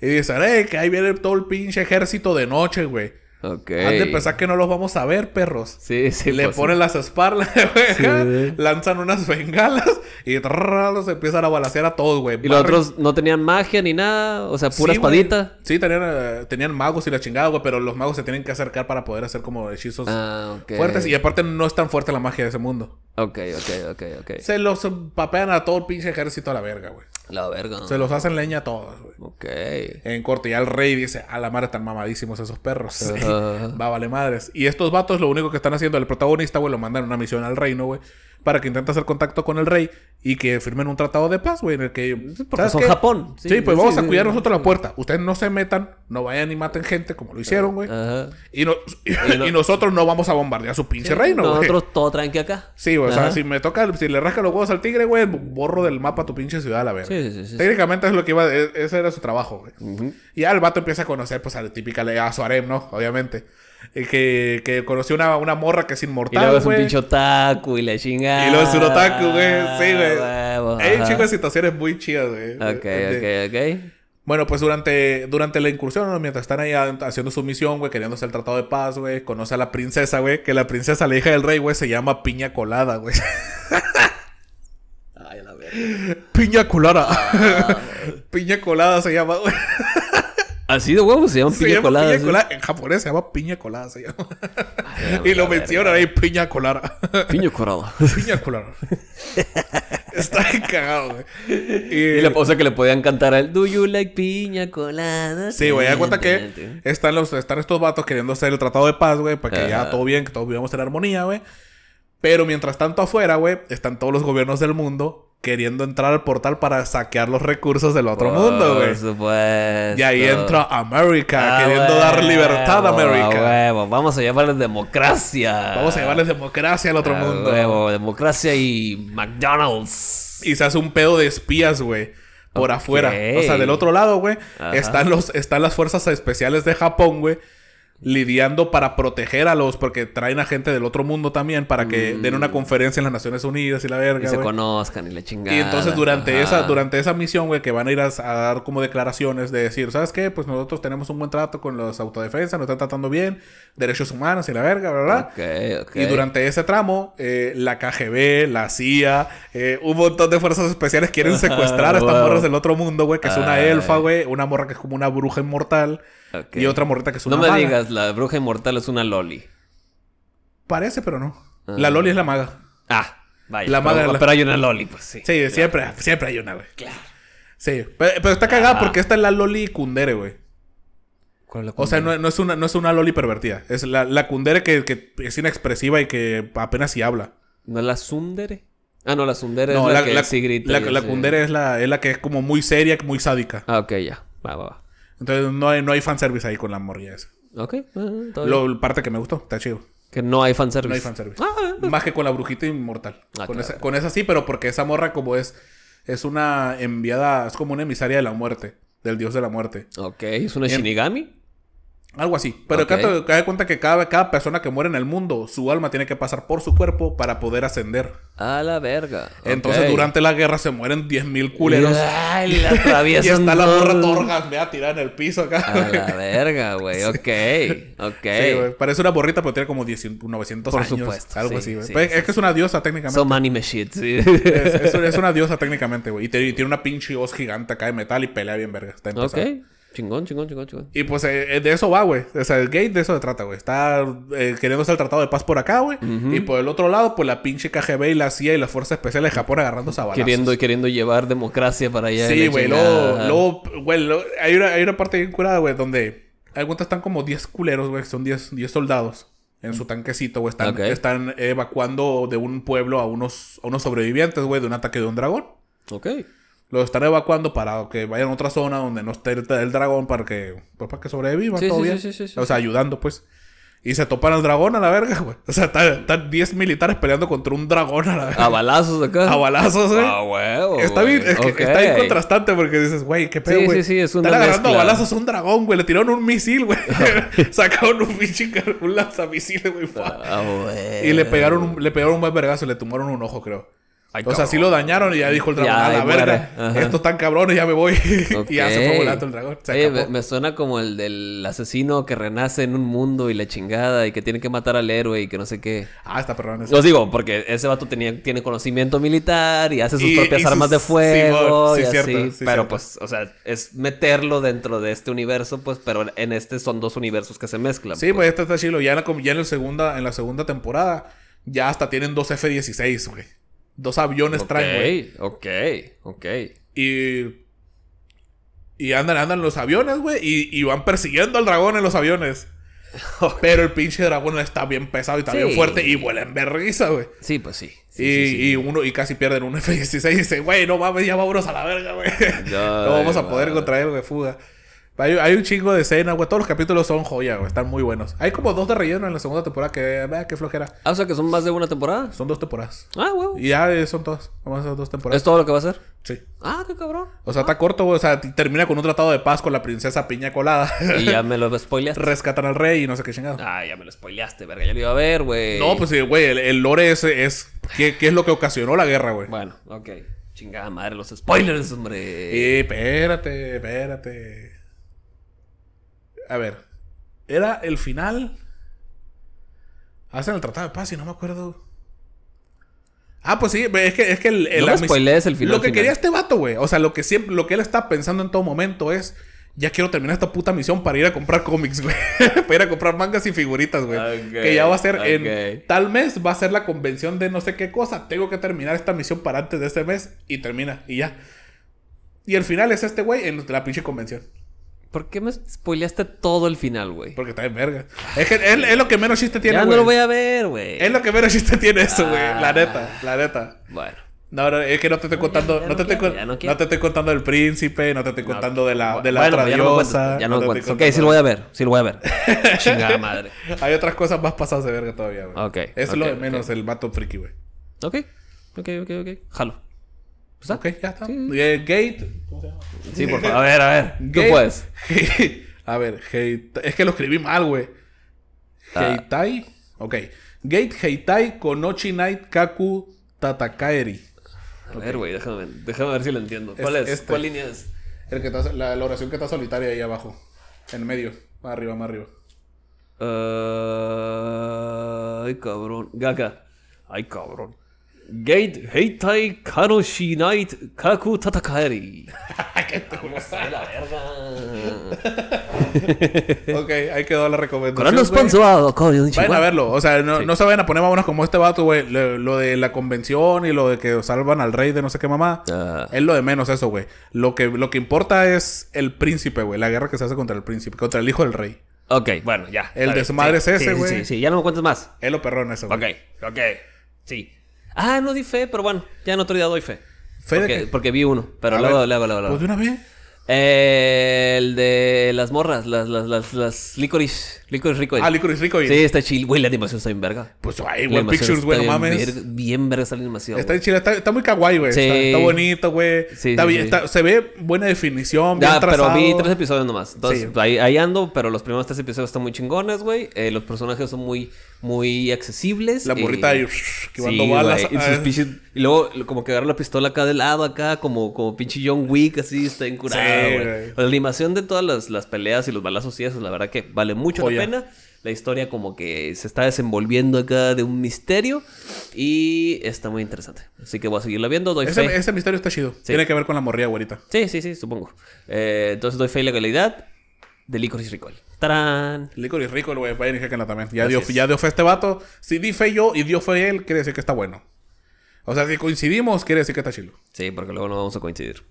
Y dicen, eh, que ahí viene todo el pinche ejército de noche, güey. Ok. Antes de pensar que no los vamos a ver, perros. Sí, sí. Le pues ponen las esparlas, Lanzan unas bengalas y los empiezan a balasear a todos, güey. ¿Y los otros no tenían magia ni nada? O sea, pura espadita. Sí, tenían, eh, tenían magos y la chingada, güey. Pero los magos se tienen que acercar para poder hacer como hechizos ah, fuertes. Y aparte no es tan fuerte la magia de ese mundo. Ok, ok, ok, ok. Se los papean a todo el pinche ejército a la verga, güey. La verga. Se los hacen leña a todos, güey. Ok. En corte, ya el rey dice, a la madre están mamadísimos esos perros. Sí. Va, vale madres. Y estos vatos lo único que están haciendo, el protagonista, güey, lo mandan a una misión al reino, güey para que intente hacer contacto con el rey y que firmen un tratado de paz, güey, en el que... son Japón. Sí, pues vamos a cuidar nosotros la puerta. Ustedes no se metan, no vayan y maten gente como lo hicieron, güey. Y, no, y, nosotros no vamos a bombardear su pinche reino, güey. Nosotros wey. todo tranqui acá. Sí, güey, o sea, si me toca, si le rasca los huevos al tigre, güey, borro del mapa tu pinche ciudad a la verga. Sí, sí, sí. Técnicamente es lo que iba, e, ese era su trabajo, güey. Y ya el vato empieza a conocer, pues, a la típica a su harem, ¿no? Obviamente. Eh, que, que conoció una, una morra que es inmortal. Y luego es un pincho otaku y la chingada. Y luego es un otaku, güey. Sí, ah, güey. Hay un chico de situaciones muy chidas, güey. Ok, ok, este, ok. Bueno, pues durante, durante la incursión, mientras están ahí haciendo su misión, güey, queriendo hacer el tratado de paz, güey, conoce a la princesa, güey, que la princesa, la hija del rey, güey, se llama Piña Colada, güey. Ay, la verga. Piña Colada. Ah, Piña Colada se llama, güey. Así de huevo? se llama piña colada. Piña colada. En japonés se llama piña colada, se llama. y lo mencionan ahí, piña colada. Piña colada. piña colada. Está cagado, güey. Y, la cosa que le podían cantar al Do you like piña colada? Sí, güey, da cuenta que están, los, están estos vatos queriendo hacer el tratado de paz, güey, para que ya todo bien, que todos vivamos en armonía, güey. Pero mientras tanto afuera, güey, están todos los gobiernos del mundo queriendo entrar al portal para saquear los recursos del otro mundo, güey. Por supuesto. Y ahí entra América, ah, queriendo dar libertad a América. Huevo. Vamos a llevarles democracia. Vamos a llevarles democracia al otro ah, mundo. Democracia y McDonald's. Y se hace un pedo de espías, güey por afuera. O sea, del otro lado, güey, están, están las fuerzas especiales de Japón, güey, lidiando para proteger a los, porque traen a gente del otro mundo también para que mm. den una conferencia en las Naciones Unidas y la verga. Y se conozcan y la chingada. Y entonces durante esa, durante esa misión, güey, que van a ir a, dar como declaraciones de decir, ¿sabes qué? Pues nosotros tenemos un buen trato con los autodefensas, nos están tratando bien, derechos humanos y la verga, ¿verdad? Ok, Y durante ese tramo, eh, la KGB, la CIA, eh, un montón de fuerzas especiales quieren secuestrar a estas morras del otro mundo, güey, que es una elfa, güey, una morra que es como una bruja inmortal. Y otra morreta que es una No me digas, la bruja inmortal es una loli. Parece, pero no. Ah. La loli es la maga. Ah, vaya. La maga pero, la... hay una loli, pues sí. Sí, siempre, siempre hay una, güey. Claro. Sí, pero, está cagada porque esta es la loli cundere, güey. la o sea, no, es una, no loli pervertida. Es la, la cundere que, es inexpresiva y que apenas si habla. ¿No es la sundere? Ah, no, la sundere es la, que sí grita. La, eh. cundere es la, es la que es como muy seria, muy sádica. Ah, ok, ya. Va, va, va. Entonces no hay, no hay fanservice ahí con la morrilla esa. Ok. Ah, ah, Lo, parte que me gustó, está chido. Que no hay fanservice. No hay fanservice. Ah, Más que con la brujita inmortal. con, esa, sí, pero porque esa morra como es... Es una enviada... Es como una emisaria de la muerte. Del dios de la muerte. Ok. ¿Es una Shinigami? Algo así. Pero acá te cuenta que cada, cada persona que muere en el mundo, su alma tiene que pasar por su cuerpo para poder ascender. A la verga. Entonces, durante la guerra se mueren 10.000 culeros. Ay, la atraviesan. y está la morra torgas, me tirada en el piso acá. A la verga, güey. Ok. Ok. Sí, güey. Parece una borrita, pero tiene como 900 años. Por supuesto. Algo así, güey. Pues, es que es una diosa técnicamente. Son anime shit, sí. Es, una diosa técnicamente, güey. Y, tiene una pinche voz gigante acá de metal y pelea bien verga. Está empezando. Ok. Chingón, chingón, chingón, chingón. Y pues eh, eh, de eso va, güey. O sea, el gate de eso se trata, güey. Está eh, queriendo hacer el tratado de paz por acá, güey. Y por el otro lado, pues la pinche KGB y la CIA y la Fuerza Especial de Japón agarrando sabanas, Queriendo, queriendo llevar democracia para allá. Sí, güey. Luego, güey, hay una, parte bien curada, güey, donde... Hay están como 10 culeros, güey. Son 10 soldados en su tanquecito, güey. Están, están evacuando de un pueblo a unos, a unos sobrevivientes, güey, de un ataque de un dragón. Ok lo están evacuando para que vayan a otra zona donde no esté el, dragón para que, pues, para que sobrevivan sí, todavía. Sí, sí, o sea, ayudando, pues. Y se topan al dragón a la verga, güey. O sea, están 10 militares peleando contra un dragón a la verga. A balazos acá. A balazos, güey. Ah, Está bien, es está contrastante porque dices, güey, qué pedo, güey. Sí, sí, sí, es un Están agarrando a balazos a un dragón, güey. Le tiraron un misil, güey. Sacaron un pinche un lanzamisiles, güey. Ah, y le pegaron un, le pegaron un buen vergazo, le tumbaron un ojo, creo o sea, sí lo dañaron y ya dijo el dragón, a la verga, estos tan cabrones, ya me voy. y ya se fue volando el dragón. me, suena como el del asesino que renace en un mundo y la chingada y que tiene que matar al héroe y que no sé qué. Ah, está perdón. Los digo, porque ese vato tenía, tiene conocimiento militar y hace sus propias armas de fuego. Sí, sí, sí, pero pues, o sea, es meterlo dentro de este universo, pues, pero en este son dos universos que se mezclan. Sí, pues, este está chido Ya en la, segunda, en la segunda temporada, ya hasta tienen dos F-16, güey. Dos aviones traen, güey. Ok, ok. Y. Y andan, andan los aviones, güey. Y, van persiguiendo al dragón en los aviones. Pero el pinche dragón está bien pesado y está bien fuerte y vuela en vergüenza, güey. Sí, pues sí. y, uno y casi pierden un F-16 y dicen, güey, no mames, ya vámonos a la verga, güey. No, vamos a poder contraer de fuga. Hay, un chingo de escena, güey. Todos los capítulos son joya, güey. Están muy buenos. Hay como dos de relleno en la segunda temporada que, vea, ah, qué flojera. Ah, o sea que son más de una temporada. Son dos temporadas. Ah, güey. Y ya eh, son todas. Vamos a hacer dos temporadas. ¿Es todo lo que va a hacer? Sí. Ah, qué cabrón. O sea, ah. está corto, güey. O sea, termina con un tratado de paz con la princesa piña colada. Y ya me lo spoileaste. Rescatan al rey y no sé qué chingado. Ah, ya me lo spoileaste, verga. Ya lo iba a ver, güey. No, pues sí, güey. El, lore ese es ¿qué, es lo que ocasionó la guerra, güey. Bueno, ok. Chingada madre, los spoilers, hombre. Eh, espérate, espérate a ver, era el final. Hacen el tratado de paz y no me acuerdo. Ah, pues sí, es que, es el, el final. Lo que quería este vato, güey. O sea, lo que siempre, lo que él está pensando en todo momento es. Ya quiero terminar esta puta misión para ir a comprar cómics, güey. para ir a comprar mangas y figuritas, güey. que ya va a ser en tal mes, va a ser la convención de no sé qué cosa. Tengo que terminar esta misión para antes de este mes y termina y ya. Y el final es este güey en la pinche convención. ¿Por qué me spoileaste todo el final, güey? Porque está en verga. Es que es, es lo que menos chiste tiene, Ya no lo voy a ver, güey. Es lo que menos chiste tiene eso, güey. Ah. la neta, la neta. Bueno. No, no, es que no te estoy contando, no, te, no te, estoy contando del príncipe, no te estoy contando de la, de la bueno, otra ya diosa. no, ok, sí lo voy a ver, sí lo voy a ver. Chingada madre. Hay otras cosas más pasadas de verga todavía, güey. Ok. Es lo de menos el mato friki, güey. Ok, ok, ok, ok. Jalo. Pues, ah, ok, ya está. Eh, ¿Cómo se Gate. Sí, por favor. A ver, a ver. Gate, puedes. a ver, es que lo escribí mal, güey. Ah. Heitai. Ok. Gate Heitai Konochi Knight Kaku Tatakaeri. A ver, güey, déjame, déjame ver si lo entiendo. ¿Cuál es? Este. ¿Cuál línea es? El que está, la, oración que está solitaria ahí abajo. En medio. Más arriba, más arriba. Ah, ay, cabrón. Gaga. Ay, cabrón. Gate Heitai Karoshi Night Kaku Tatakaeri. la verdad ok, ahí quedó la recomendación. Ah, vayan a verlo. O sea, no, no se vayan a poner mamonas como este vato, güey. Lo, de la convención y lo de que salvan al rey de no sé qué mamá. Ah. Es lo de menos eso, güey. Lo que, lo que importa es el príncipe, güey. La guerra que se hace contra el príncipe, contra el hijo del rey. Ok, bueno, ya. El desmadre sí, es ese, güey. Sí, sí, ya no me cuentes más. Es lo perrón eso, güey. Ok, ok. Sí. Ah, no di fe, pero bueno, ya en otro día doy fe. ¿Fe porque, de qué? Porque vi uno, pero luego, luego, luego, luego. Pues de una vez. Eh, el de las morras, las, las, las, las licorice, licorice rico. Ah, licorice rico. Sí, está chill. Güey, la animación está bien verga. Pues, güey, güey, Pictures, güey, no mames. bien verga esa animación. Está chila, está, está muy kawaii, güey. Sí. Está, bonito, güey. Sí, está bien, se ve buena definición, bien ya, pero vi tres episodios nomás. Entonces, ahí, ando, pero los primeros tres episodios están muy chingones, güey. Eh, los personajes son muy, muy accesibles. La morrita eh, ahí, que balas. Güey. Y luego, como que agarra la pistola acá de lado, acá, como, como pinche John Wick, así, está encurado, güey. la animación de todas las, peleas y los balazos y eso, la verdad que vale mucho la pena. La historia como que se está desenvolviendo acá de un misterio y está muy interesante. Así que voy a seguirla viendo. Doy fe. ese misterio está chido. Tiene que ver con la morría, güerita. Sí, sí, sí, supongo. Eh, entonces doy fe y la calidad de Licorice Recall. ¡Tarán! Licorice güey. Vayan y chequenla también. Ya dio, ya dio fe este vato. Si di fe yo y dio fe él, quiere decir que está bueno. O sea, si coincidimos, quiere decir que está chilo. Sí, porque luego no vamos a coincidir.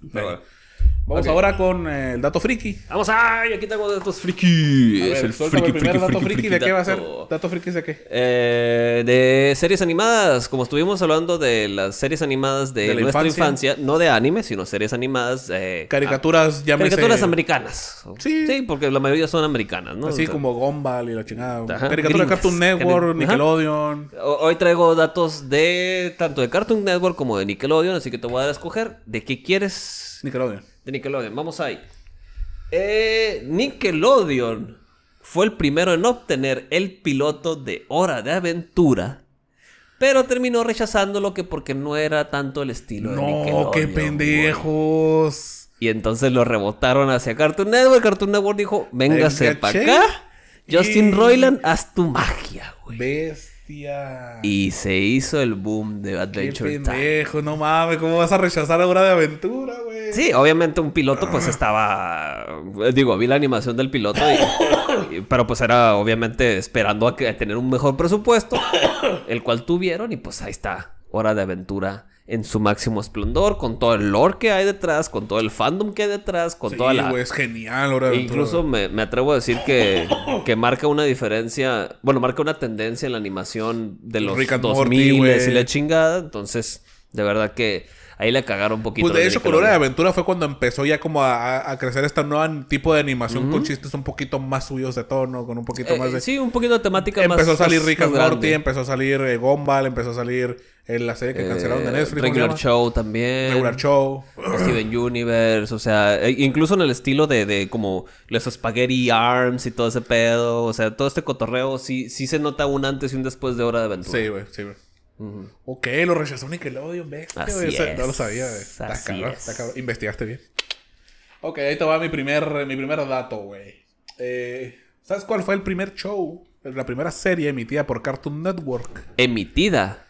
Vamos ahora con eh, el dato friki. Vamos, ay, aquí tengo datos friki. es el primer dato friki, ¿De qué va a ser? ¿Dato friki de qué? Eh, de series animadas. Como estuvimos hablando de las series animadas de, nuestra infancia. no de anime, sino series animadas. Eh, ah, caricaturas, llámese... Caricaturas americanas. Sí. Sí, porque la mayoría son americanas, ¿no? Así como Gumball y la chingada. Caricaturas de Cartoon Network, Nickelodeon. Hoy traigo datos de tanto de Cartoon Network como de Nickelodeon, así que te voy a dar a escoger de qué quieres. Nickelodeon de Nickelodeon. Vamos ahí. Eh, Nickelodeon fue el primero en obtener el piloto de Hora de Aventura. Pero terminó rechazándolo que porque no era tanto el estilo de Nickelodeon. ¡No, qué pendejos! Y entonces lo rebotaron hacia Cartoon Network. Cartoon Network dijo, véngase para acá. Justin Roiland, haz tu magia, güey. ¿Ves? Y se hizo el boom de Adventure Qué no mames, ¿cómo vas a rechazar Hora de Aventura, güey? Sí, obviamente un piloto pues estaba... Digo, vi la animación del piloto pero pues era obviamente esperando a tener un mejor presupuesto, el cual tuvieron y pues ahí está, Hora de Aventura en su máximo esplendor, con todo el lore que hay detrás, con todo el fandom que hay detrás, con toda la... es genial, ahora Incluso me, atrevo a decir que, que marca una diferencia, bueno, marca una tendencia en la animación de los 2000 y la chingada, entonces, de verdad que Ahí la cagaron un poquito. Pues de, hecho, Hora de Aventura fue cuando empezó ya como a, crecer este nuevo tipo de animación con chistes un poquito más suyos de tono, con un poquito eh, más eh, de... Sí, un poquito de temática empezó más... Empezó a salir Rick and Morty, empezó a salir eh, Gumball, empezó a salir en la serie que cancelaron de Netflix. Regular Show también. Regular Show. Steven Universe, o sea, incluso en el estilo de, como los Spaghetti Arms y todo ese pedo, o sea, todo este cotorreo, sí, sí se nota un antes y un después de Hora de Aventura. Sí, güey, sí, güey. Ok, lo rechazó Nickelodeon, que Así odio, es. No lo sabía. Investigaste bien. Ok, ahí te va mi primer, mi primer dato, güey. Eh, ¿Sabes cuál fue el primer show? La primera serie emitida por Cartoon Network. ¿Emitida?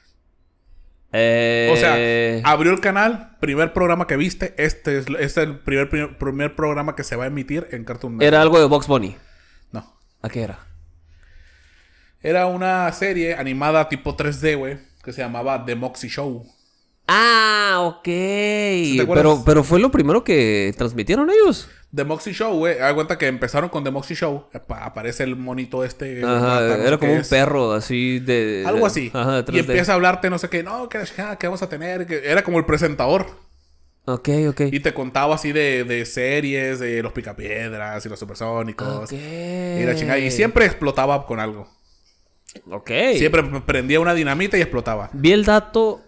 Eh, o sea, abrió el canal, primer programa que viste. Este es, el primer, primer, primer, programa que se va a emitir en Cartoon Network. ¿Era algo de Box Bunny? No. ¿A qué era? Era una serie animada tipo 3D, güey que se llamaba The Moxie Show. Ah, ok. pero, pero fue lo primero que transmitieron ellos. The Moxie Show, güey. Aguanta que empezaron con The Moxie Show. Aparece el monito este. era como un perro, así de. Algo así. y empieza a hablarte, no sé qué. No, que, vamos a tener. Era como el presentador. Ok, ok. Y te contaba así de, series, de los picapiedras y los supersónicos. Ok. Y siempre explotaba con algo. Ok. Siempre prendía una dinamita y explotaba. Vi el dato.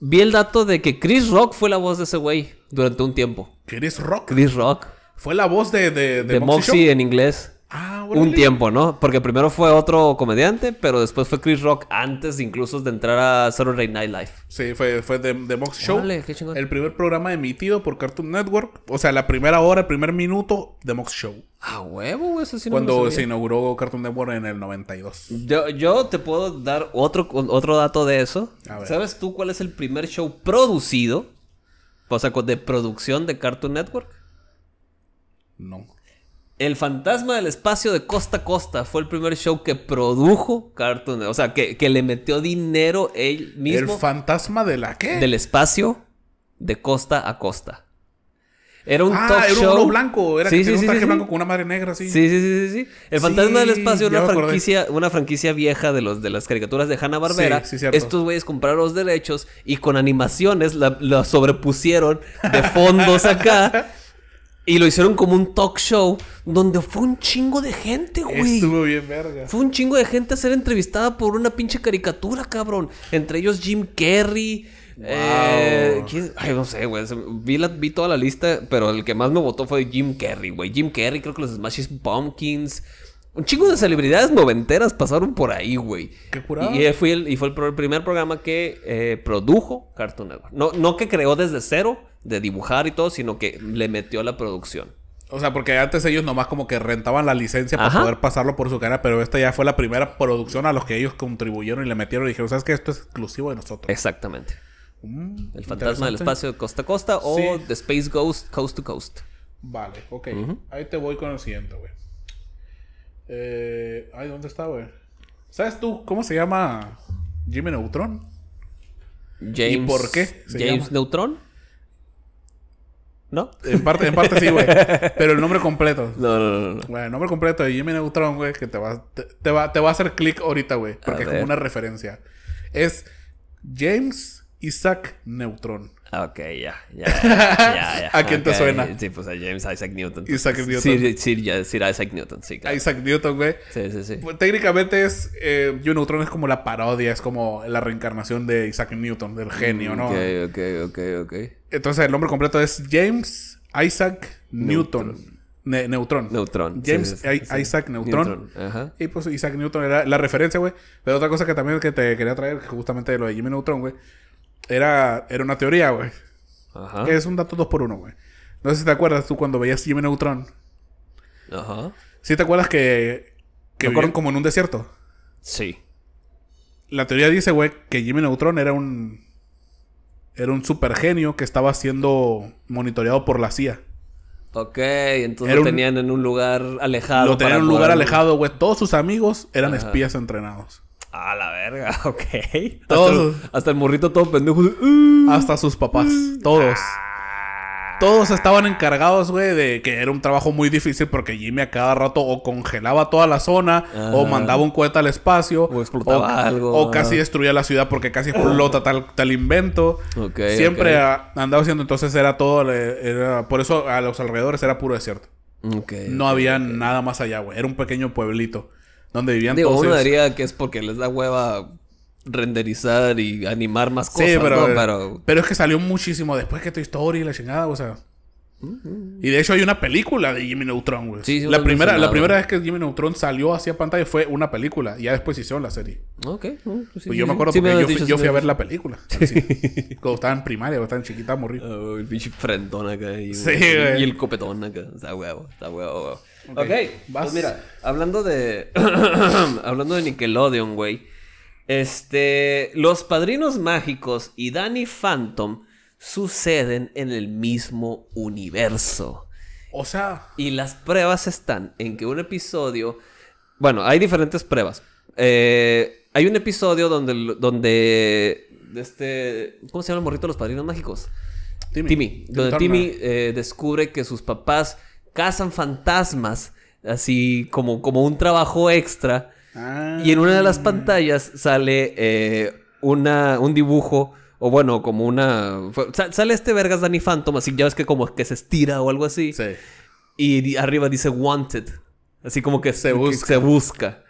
Vi el dato de que Chris Rock fue la voz de ese güey durante un tiempo. ¿Chris Rock? Chris Rock. Fue la voz de. De, Moxie en inglés. Ah, un tiempo, ¿no? Porque primero fue otro comediante, pero después fue Chris Rock antes incluso de entrar a Saturday Night Live. Sí, fue, The, Mox Show. El primer programa emitido por Cartoon Network. O sea, la primera hora, el primer minuto, The Mox Show. Ah, huevo, eso sí Cuando se inauguró Cartoon Network en el 92. Yo, yo te puedo dar otro, otro dato de eso. ¿Sabes tú cuál es el primer show producido? O sea, de producción de Cartoon Network. No. El fantasma del espacio de costa a costa fue el primer show que produjo Cartoon O sea, que, le metió dinero él mismo. ¿El fantasma de la qué? Del espacio de costa a costa. Era un ah, era un blanco. Era que un traje blanco con una madre negra, sí. Sí, sí, sí, sí. El fantasma del espacio era una franquicia, vieja de los de las caricaturas de Hanna Barbera. Estos güeyes compraron los derechos y con animaciones la, la sobrepusieron de fondos acá. Y lo hicieron como un talk show donde fue un chingo de gente, güey. Estuvo bien verga. Fue un chingo de gente a ser entrevistada por una pinche caricatura, cabrón. Entre ellos Jim Carrey. Eh, wow. Ay, no sé, güey. Vi, vi toda la lista, pero el que más me votó fue Jim Carrey, güey. Jim Carrey, creo que los Smashes Pumpkins. Un chingo de celebridades noventeras pasaron por ahí, güey. Qué curado. Y, fue el, primer programa que eh, produjo Cartoon Network. No, que creó desde cero, de dibujar y todo, sino que le metió la producción. O sea, porque antes ellos nomás como que rentaban la licencia para poder pasarlo por su cara, pero esta ya fue la primera producción a los que ellos contribuyeron y le metieron y dijeron, ¿sabes qué? Esto es exclusivo de nosotros. Exactamente. Mm, el fantasma del espacio de costa a costa o The Space Ghost Coast to Coast. Vale, ok. Ahí te voy con el siguiente, güey. Eh, ay, ¿dónde está, güey? ¿Sabes tú cómo se llama Jimmy Neutron? James, ¿Y por qué? ¿James Neutron? ¿No? En parte, sí, güey. Pero el nombre completo. el nombre completo de Jimmy Neutron, güey, que te va, te, va, a hacer clic ahorita, güey. Porque es como una referencia. Es James Isaac Neutron. Ok, ya, ya, ya, ¿A quién te suena? Sí, pues a James Isaac Newton. Isaac Newton. Sí, sí, Isaac Newton, sí, claro. Isaac Newton, güey. Sí, sí, sí. Pues, técnicamente es... Eh, Yo Neutron es como la parodia, es como la reencarnación de Isaac Newton, del genio, mm, ¿no? Ok, ok, ok, ok. Entonces el nombre completo es James Isaac Newton. Neutron. Neutron. James Isaac Neutron. Ajá. Y pues Isaac Newton era la referencia, güey. Pero otra cosa que también que te quería traer, justamente lo de Jimmy Neutron, güey, era, era una teoría, güey. Ajá. es un dato 2 por uno, güey. No sé si te acuerdas tú cuando veías Jimmy Neutron. Ajá. ¿Sí te acuerdas que, que fueron como en un desierto? Sí. La teoría dice, güey, que Jimmy Neutron era un. Era un super genio que estaba siendo monitoreado por la CIA. Ok, entonces lo tenían en un lugar alejado. Lo tenían en un lugar alejado, güey. Todos sus amigos eran espías entrenados. A la verga, ok. Todos. Hasta el, morrito todo pendejo. hasta sus papás. todos. Ah. todos estaban encargados, güey, de que era un trabajo muy difícil porque Jimmy a cada rato o congelaba toda la zona, o mandaba un cohete al espacio, o explotaba algo. O casi destruía la ciudad porque casi explota tal, invento. Siempre andaba haciendo, entonces era todo, era, por eso a los alrededores era puro desierto. no había nada más allá, güey. Era un pequeño pueblito donde vivían Digo, uno diría que es porque les da hueva renderizar y animar más cosas, sí, pero, pero... es que salió muchísimo después que Toy historia y la chingada, o sea... Y de hecho hay una película de Jimmy Neutron, güey. Sí, sí, la, primera, la primera vez que Jimmy Neutron salió hacia pantalla fue una película. Y ya después hicieron la serie. Ok. pues, pues yo me acuerdo porque yo, fui a ver la película. Cuando estaba en primaria, cuando estaba en chiquita, morir. Oh, el pinche frentón acá. Y, y, el copetón acá. Está huevo, está huevo, huevo. Ok, okay pues mira, hablando de. hablando de Nickelodeon, güey. Este. Los padrinos mágicos y Danny Phantom suceden en el mismo universo. O sea. Y las pruebas están en que un episodio. Bueno, hay diferentes pruebas. Eh, hay un episodio donde. donde este, ¿Cómo se llama el morrito de los padrinos mágicos? Timmy. Timmy. Donde Timmy eh, descubre que sus papás cazan fantasmas, así como, como un trabajo extra. Y en una de las ah. pantallas sale eh, una, un dibujo, o bueno, como una... Sale este vergas Danny Phantom, así ya ves que como que se estira o algo así. Sí. Y arriba dice Wanted, así como que se busca. se busca.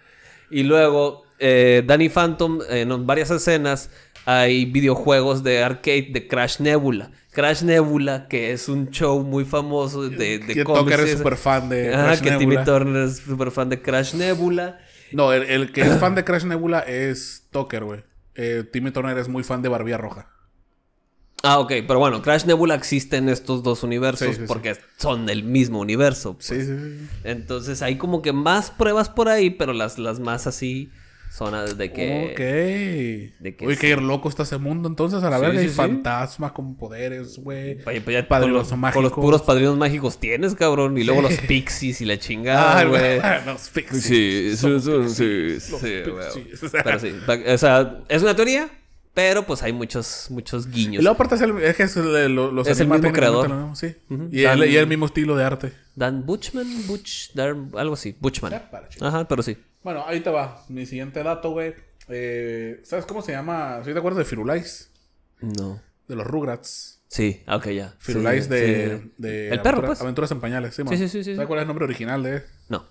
Y luego eh, Danny Phantom en eh, varias escenas hay videojuegos de arcade de Crash Nebula. Crash Nebula, que es un show muy famoso de, de que es súper fan de que Timmy Turner es súper fan de Crash Nebula. No, el, que es fan de Crash Nebula es Tucker, güey. Eh, Timmy Turner es muy fan de Barbilla Roja. Ah, ok, pero bueno, Crash Nebula existe en estos dos universos porque son del mismo universo. Pues. Sí, sí, sí. Entonces hay como que más pruebas por ahí, pero las, las más así zonas de que. Ok. Uy, loco está ese mundo entonces, a la vez hay fantasmas con poderes, güey. Padrinos mágicos. Con los puros padrinos mágicos tienes, cabrón. Y luego los pixies y la chingada, ah, güey. los pixies. Sí, sí, sí. Pero sí. O sea, es una teoría, pero pues hay muchos, muchos guiños. Y luego aparte es el, es, los es el mismo creador. y, el, mismo estilo de arte. Dan Butchman, Butch, dar algo así. Butchman. Ajá, pero sí. Bueno, ahí te va. Mi siguiente dato, güey. Eh, ¿Sabes cómo se llama? ¿Sí te acuerdas de Firulais? No. De los Rugrats. Sí, ah, ok, ya. Firulais de, El perro, pues. Aventuras en pañales, sí, Sí, sí, sí. ¿Sabes cuál es el nombre original de él? No.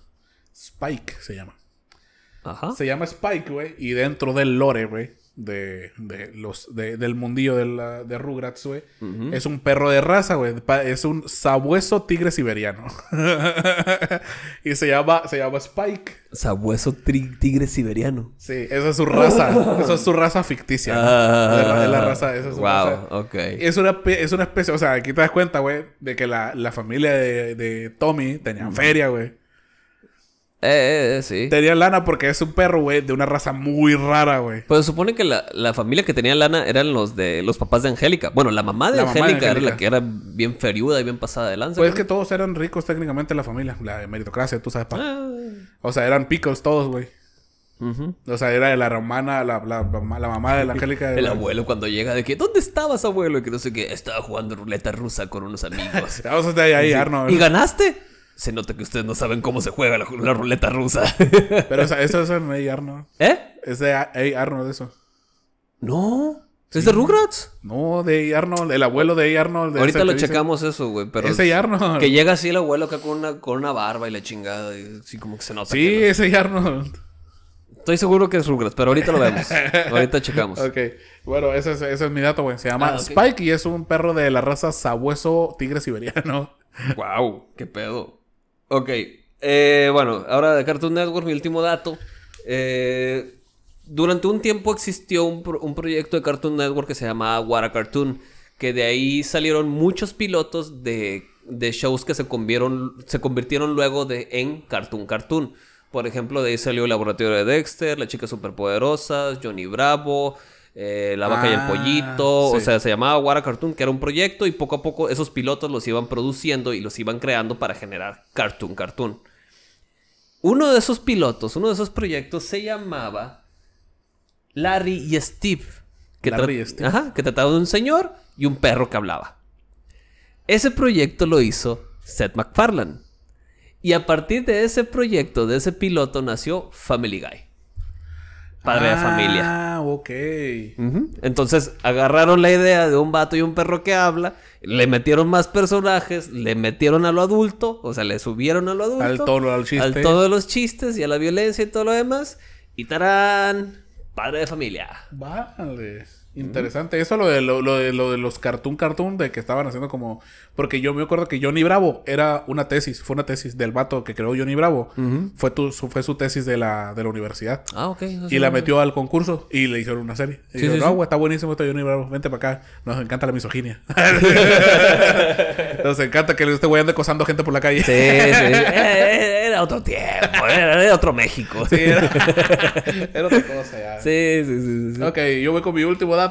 Spike se llama. Ajá. Se llama Spike, güey. Y dentro del lore, güey de, los, del mundillo de, la, de Rugrats, güey. Es un perro de raza, güey. Es un sabueso tigre siberiano. y se llama, se llama Spike. Sabueso tigre siberiano. Sí, esa es su raza. esa es su raza ficticia. Ah, ah, ah, la, raza, esa es wow. raza. Es una, especie, o sea, aquí te das cuenta, güey, de que la, familia de, Tommy tenía feria, güey. Eh, eh, eh, sí. Tenía lana porque es un perro, güey, de una raza muy rara, güey. Pues supone que la, familia que tenía lana eran los de los papás de Angélica. Bueno, la mamá de, Angélica, era la que era bien feriuda y bien pasada de lanza. Pues es que todos eran ricos técnicamente la familia, la meritocracia, tú sabes, pa. Ah. O sea, eran picos todos, güey. O sea, era de la romana, la, la, mamá de la Angélica. el abuelo cuando llega de que, ¿dónde estabas, abuelo? que no sé qué, estaba jugando ruleta rusa con unos amigos. Vamos a ¿Y ganaste? Se nota que ustedes no saben cómo se juega la, ruleta rusa. Pero eso es de A. Arnold. ¿Eh? Es de A. Arnold eso. No. ¿Es de Rugrats? No, de A. Arnold, el abuelo de A. Arnold. Ahorita lo checamos eso, güey. Pero A. Arnold. Que llega así el abuelo acá con una, con una barba y la chingada. sí como que se nota. Sí, ese Arnold. Estoy seguro que es Rugrats, pero ahorita lo vemos. ahorita checamos. Ok. Bueno, ese es, mi dato, güey. Se llama ah, Spike y es un perro de la raza sabueso tigre siberiano. wow, qué pedo. Ok. Eh, bueno, ahora de Cartoon Network, mi último dato. Eh, durante un tiempo existió un, proyecto de Cartoon Network que se llamaba Wara Cartoon, que de ahí salieron muchos pilotos de, shows que se, se convirtieron luego de, en Cartoon Cartoon. Por ejemplo, de ahí salió el Laboratorio de Dexter, La Chica Superpoderosa, Johnny Bravo, eh, La Vaca y el ah, Pollito. O sea, se llamaba Guara Cartoon, que era un proyecto, y poco a poco esos pilotos los iban produciendo y los iban creando para generar Cartoon Cartoon. Uno de esos pilotos, uno de esos proyectos se llamaba Larry y Steve. Que Larry y Steve. Ajá, que trataba de un señor y un perro que hablaba. Ese proyecto lo hizo Seth MacFarlane. Y a partir de ese proyecto, de ese piloto, nació Family Guy padre de familia. Ah, ok. Entonces agarraron la idea de un vato y un perro que habla, le metieron más personajes, le metieron a lo adulto, o sea, le subieron a lo adulto. Al tono, al Al de los chistes y a la violencia y todo lo demás. Y tarán, padre de familia. Vale. Interesante. Eso lo de lo, de, los cartoon cartoon de que estaban haciendo como... Porque yo me acuerdo que Johnny Bravo era una tesis. Fue una tesis del vato que creó Johnny Bravo. fue, su, fue su tesis de la, de la universidad. Ah, ok. y la metió al concurso y le hicieron una serie. Y sí, está buenísimo Este Johnny Bravo. Vente para acá. Nos encanta la misoginia. Nos encanta que le esté güey ande acosando gente por la calle. Sí, sí. Eh, era otro tiempo. Era, otro México. Sí, era, otra cosa ya. Sí, sí, sí, sí. Ok, yo voy con mi último dato.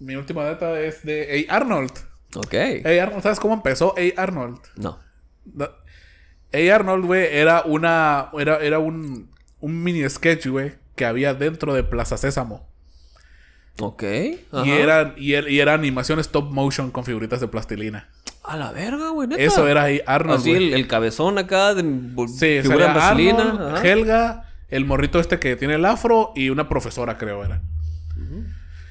Mi última data es de A. Arnold. Ok. A. Arnold, ¿sabes cómo empezó A. Arnold? No. A. Arnold, güey, era una. Era, un, mini sketch, güey, que había dentro de Plaza Sésamo. Ok. Y, er, era, y, animación stop motion con figuritas de plastilina. A la verga, güey, neta. Eso era A. Arnold. Así, el, cabezón acá de sí, figura de plastilina. Helga, el morrito este que tiene el afro y una profesora, creo, era.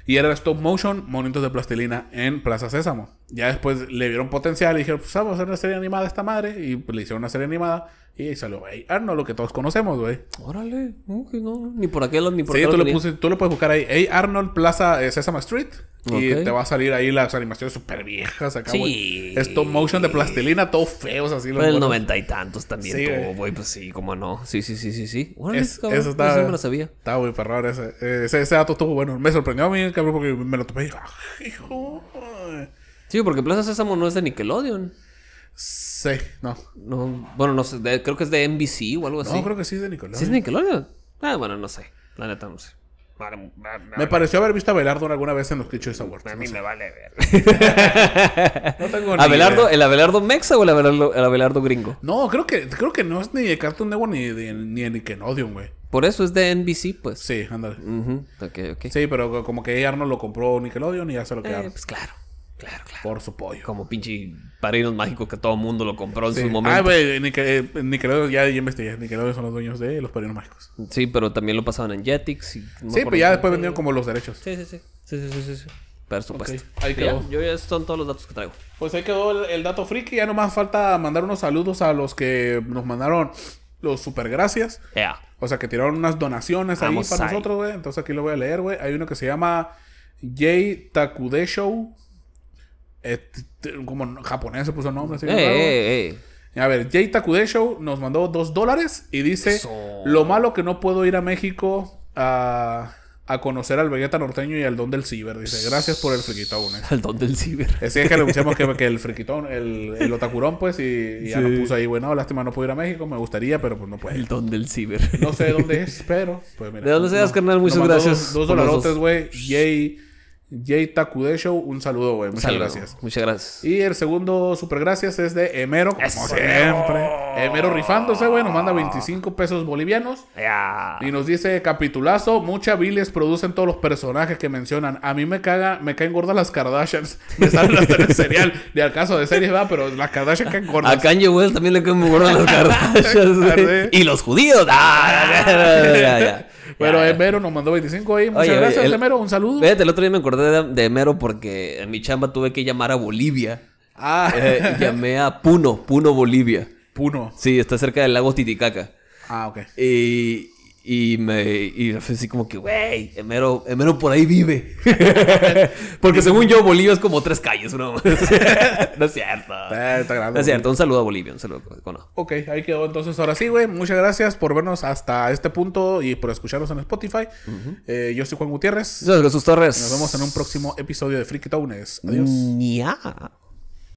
Y era stop motion, monitos de plastilina en Plaza Sésamo. Ya después le vieron potencial y dijeron, pues vamos a hacer una serie animada a esta madre. Y pues, le hicieron una serie animada. Y salió ahí Arnold, lo que todos conocemos, güey. Órale, no, no, ni por aquel ni por Sí, tú le tú lo puedes buscar ahí. Hey Arnold Plaza eh, Sesame Street. Y te va a salir ahí las animaciones súper viejas acá, güey. Sí. Stop motion de plastilina, todo feos así. Pero el noventa y tantos también sí, güey. Pues sí, cómo no. Sí, sí, sí, sí, sí. es, eso estaba, me lo sabía. Estaba muy perrón ese. ese. dato estuvo bueno. Me sorprendió a mí, cabrón, porque me lo tomé y hijo. Sí, porque Plaza Sesame no es de Nickelodeon. Sí, no. bueno, no sé, creo que es de NBC o algo así. No, creo que sí es de Nickelodeon. ¿Sí es de Nickelodeon? Ah, bueno, no sé. La neta no sé. Me pareció haber visto a Abelardo alguna vez en los de Awards. A mí me vale ver. no tengo ni Abelardo, ¿El Abelardo Mexa o el Abelardo, Gringo? No, creo que, creo que no es ni de Cartoon Network ni de, ni Nickelodeon, güey. Por eso es de NBC, pues. Sí, ándale. okay, okay. Sí, pero como que Arnold lo compró Nickelodeon y ya se lo eh, quedaron. Eh, pues claro. Claro, claro. Por su pollo. Como pinche padrinos mágicos que todo el mundo lo compró en su ah, momento. Ah, güey, Ni creo eh, ya, ya investigué. que son los dueños de los padrinos mágicos. Sí, pero también lo pasaban en Jetix. Y sí, pero ya después vendieron como los derechos. Sí, sí, sí. Sí, sí, sí, sí. sí. Por supuesto. Ahí quedó. yo ya son todos los datos que traigo. Pues ahí quedó el, dato friki. Ya nomás falta mandar unos saludos a los que nos mandaron los super gracias. O sea, que tiraron unas donaciones ahí para nosotros, güey. Entonces aquí lo voy a leer, güey. Hay uno que se llama Jay Takudeshow. Eh, como japonés se puso el nombre. Así eh, eh, A ver, Jay Takudeshow nos mandó dos dólares y dice: Lo malo que no puedo ir a México a, a, conocer al Vegeta norteño y al don del ciber. Dice: Gracias por el friquitón. Al don del ciber. es que le pusimos que, que, el friquitón, el, el otacurón, pues, y, ya lo puso ahí. Bueno, lástima, no puedo ir a México, me gustaría, pero pues no puedo. El don del ciber. No sé dónde es, pero. Pues, mira, de dónde seas, carnal, muchas gracias. Dos, dolarotes, güey. Jay. Jay Takudeshow, un saludo, güey. Muchas gracias. Muchas gracias. Y el segundo super gracias es de Emero, como siempre. Emero rifándose, güey. Nos manda 25 pesos bolivianos. Y nos dice, capitulazo, muchas billes producen todos los personajes que mencionan. A mí me caga, me caen gordas las Kardashians. Me salen las De al caso de series, va, pero las Kardashians caen gordas. A Kanye West también le caen muy gordas las Kardashians, ah, Y los judíos. Ah, pero Emero nos mandó 25 ahí. Muchas gracias, Emero. Un saludo. Vete, el otro día me acordé de, Emero porque en mi chamba tuve que llamar a Bolivia. Ah. Eh, llamé a Puno, Puno, Bolivia. Puno. Sí, está cerca del lago Titicaca. Ah, ok. Y y me y así como que, güey, Emero, Emero por ahí vive. Porque según yo, Bolivia es como tres calles, ¿no? no es cierto. Ah, no es cierto. Un saludo a Bolivia, un saludo. cono Ok, ahí quedó. Entonces, ahora sí, güey. Muchas gracias por vernos hasta este punto y por escucharnos en Spotify. Eh, yo soy Juan Gutiérrez. Yo soy Jesús Torres. Nos vemos en un próximo episodio de Freaky Townes. Adiós. Yeah.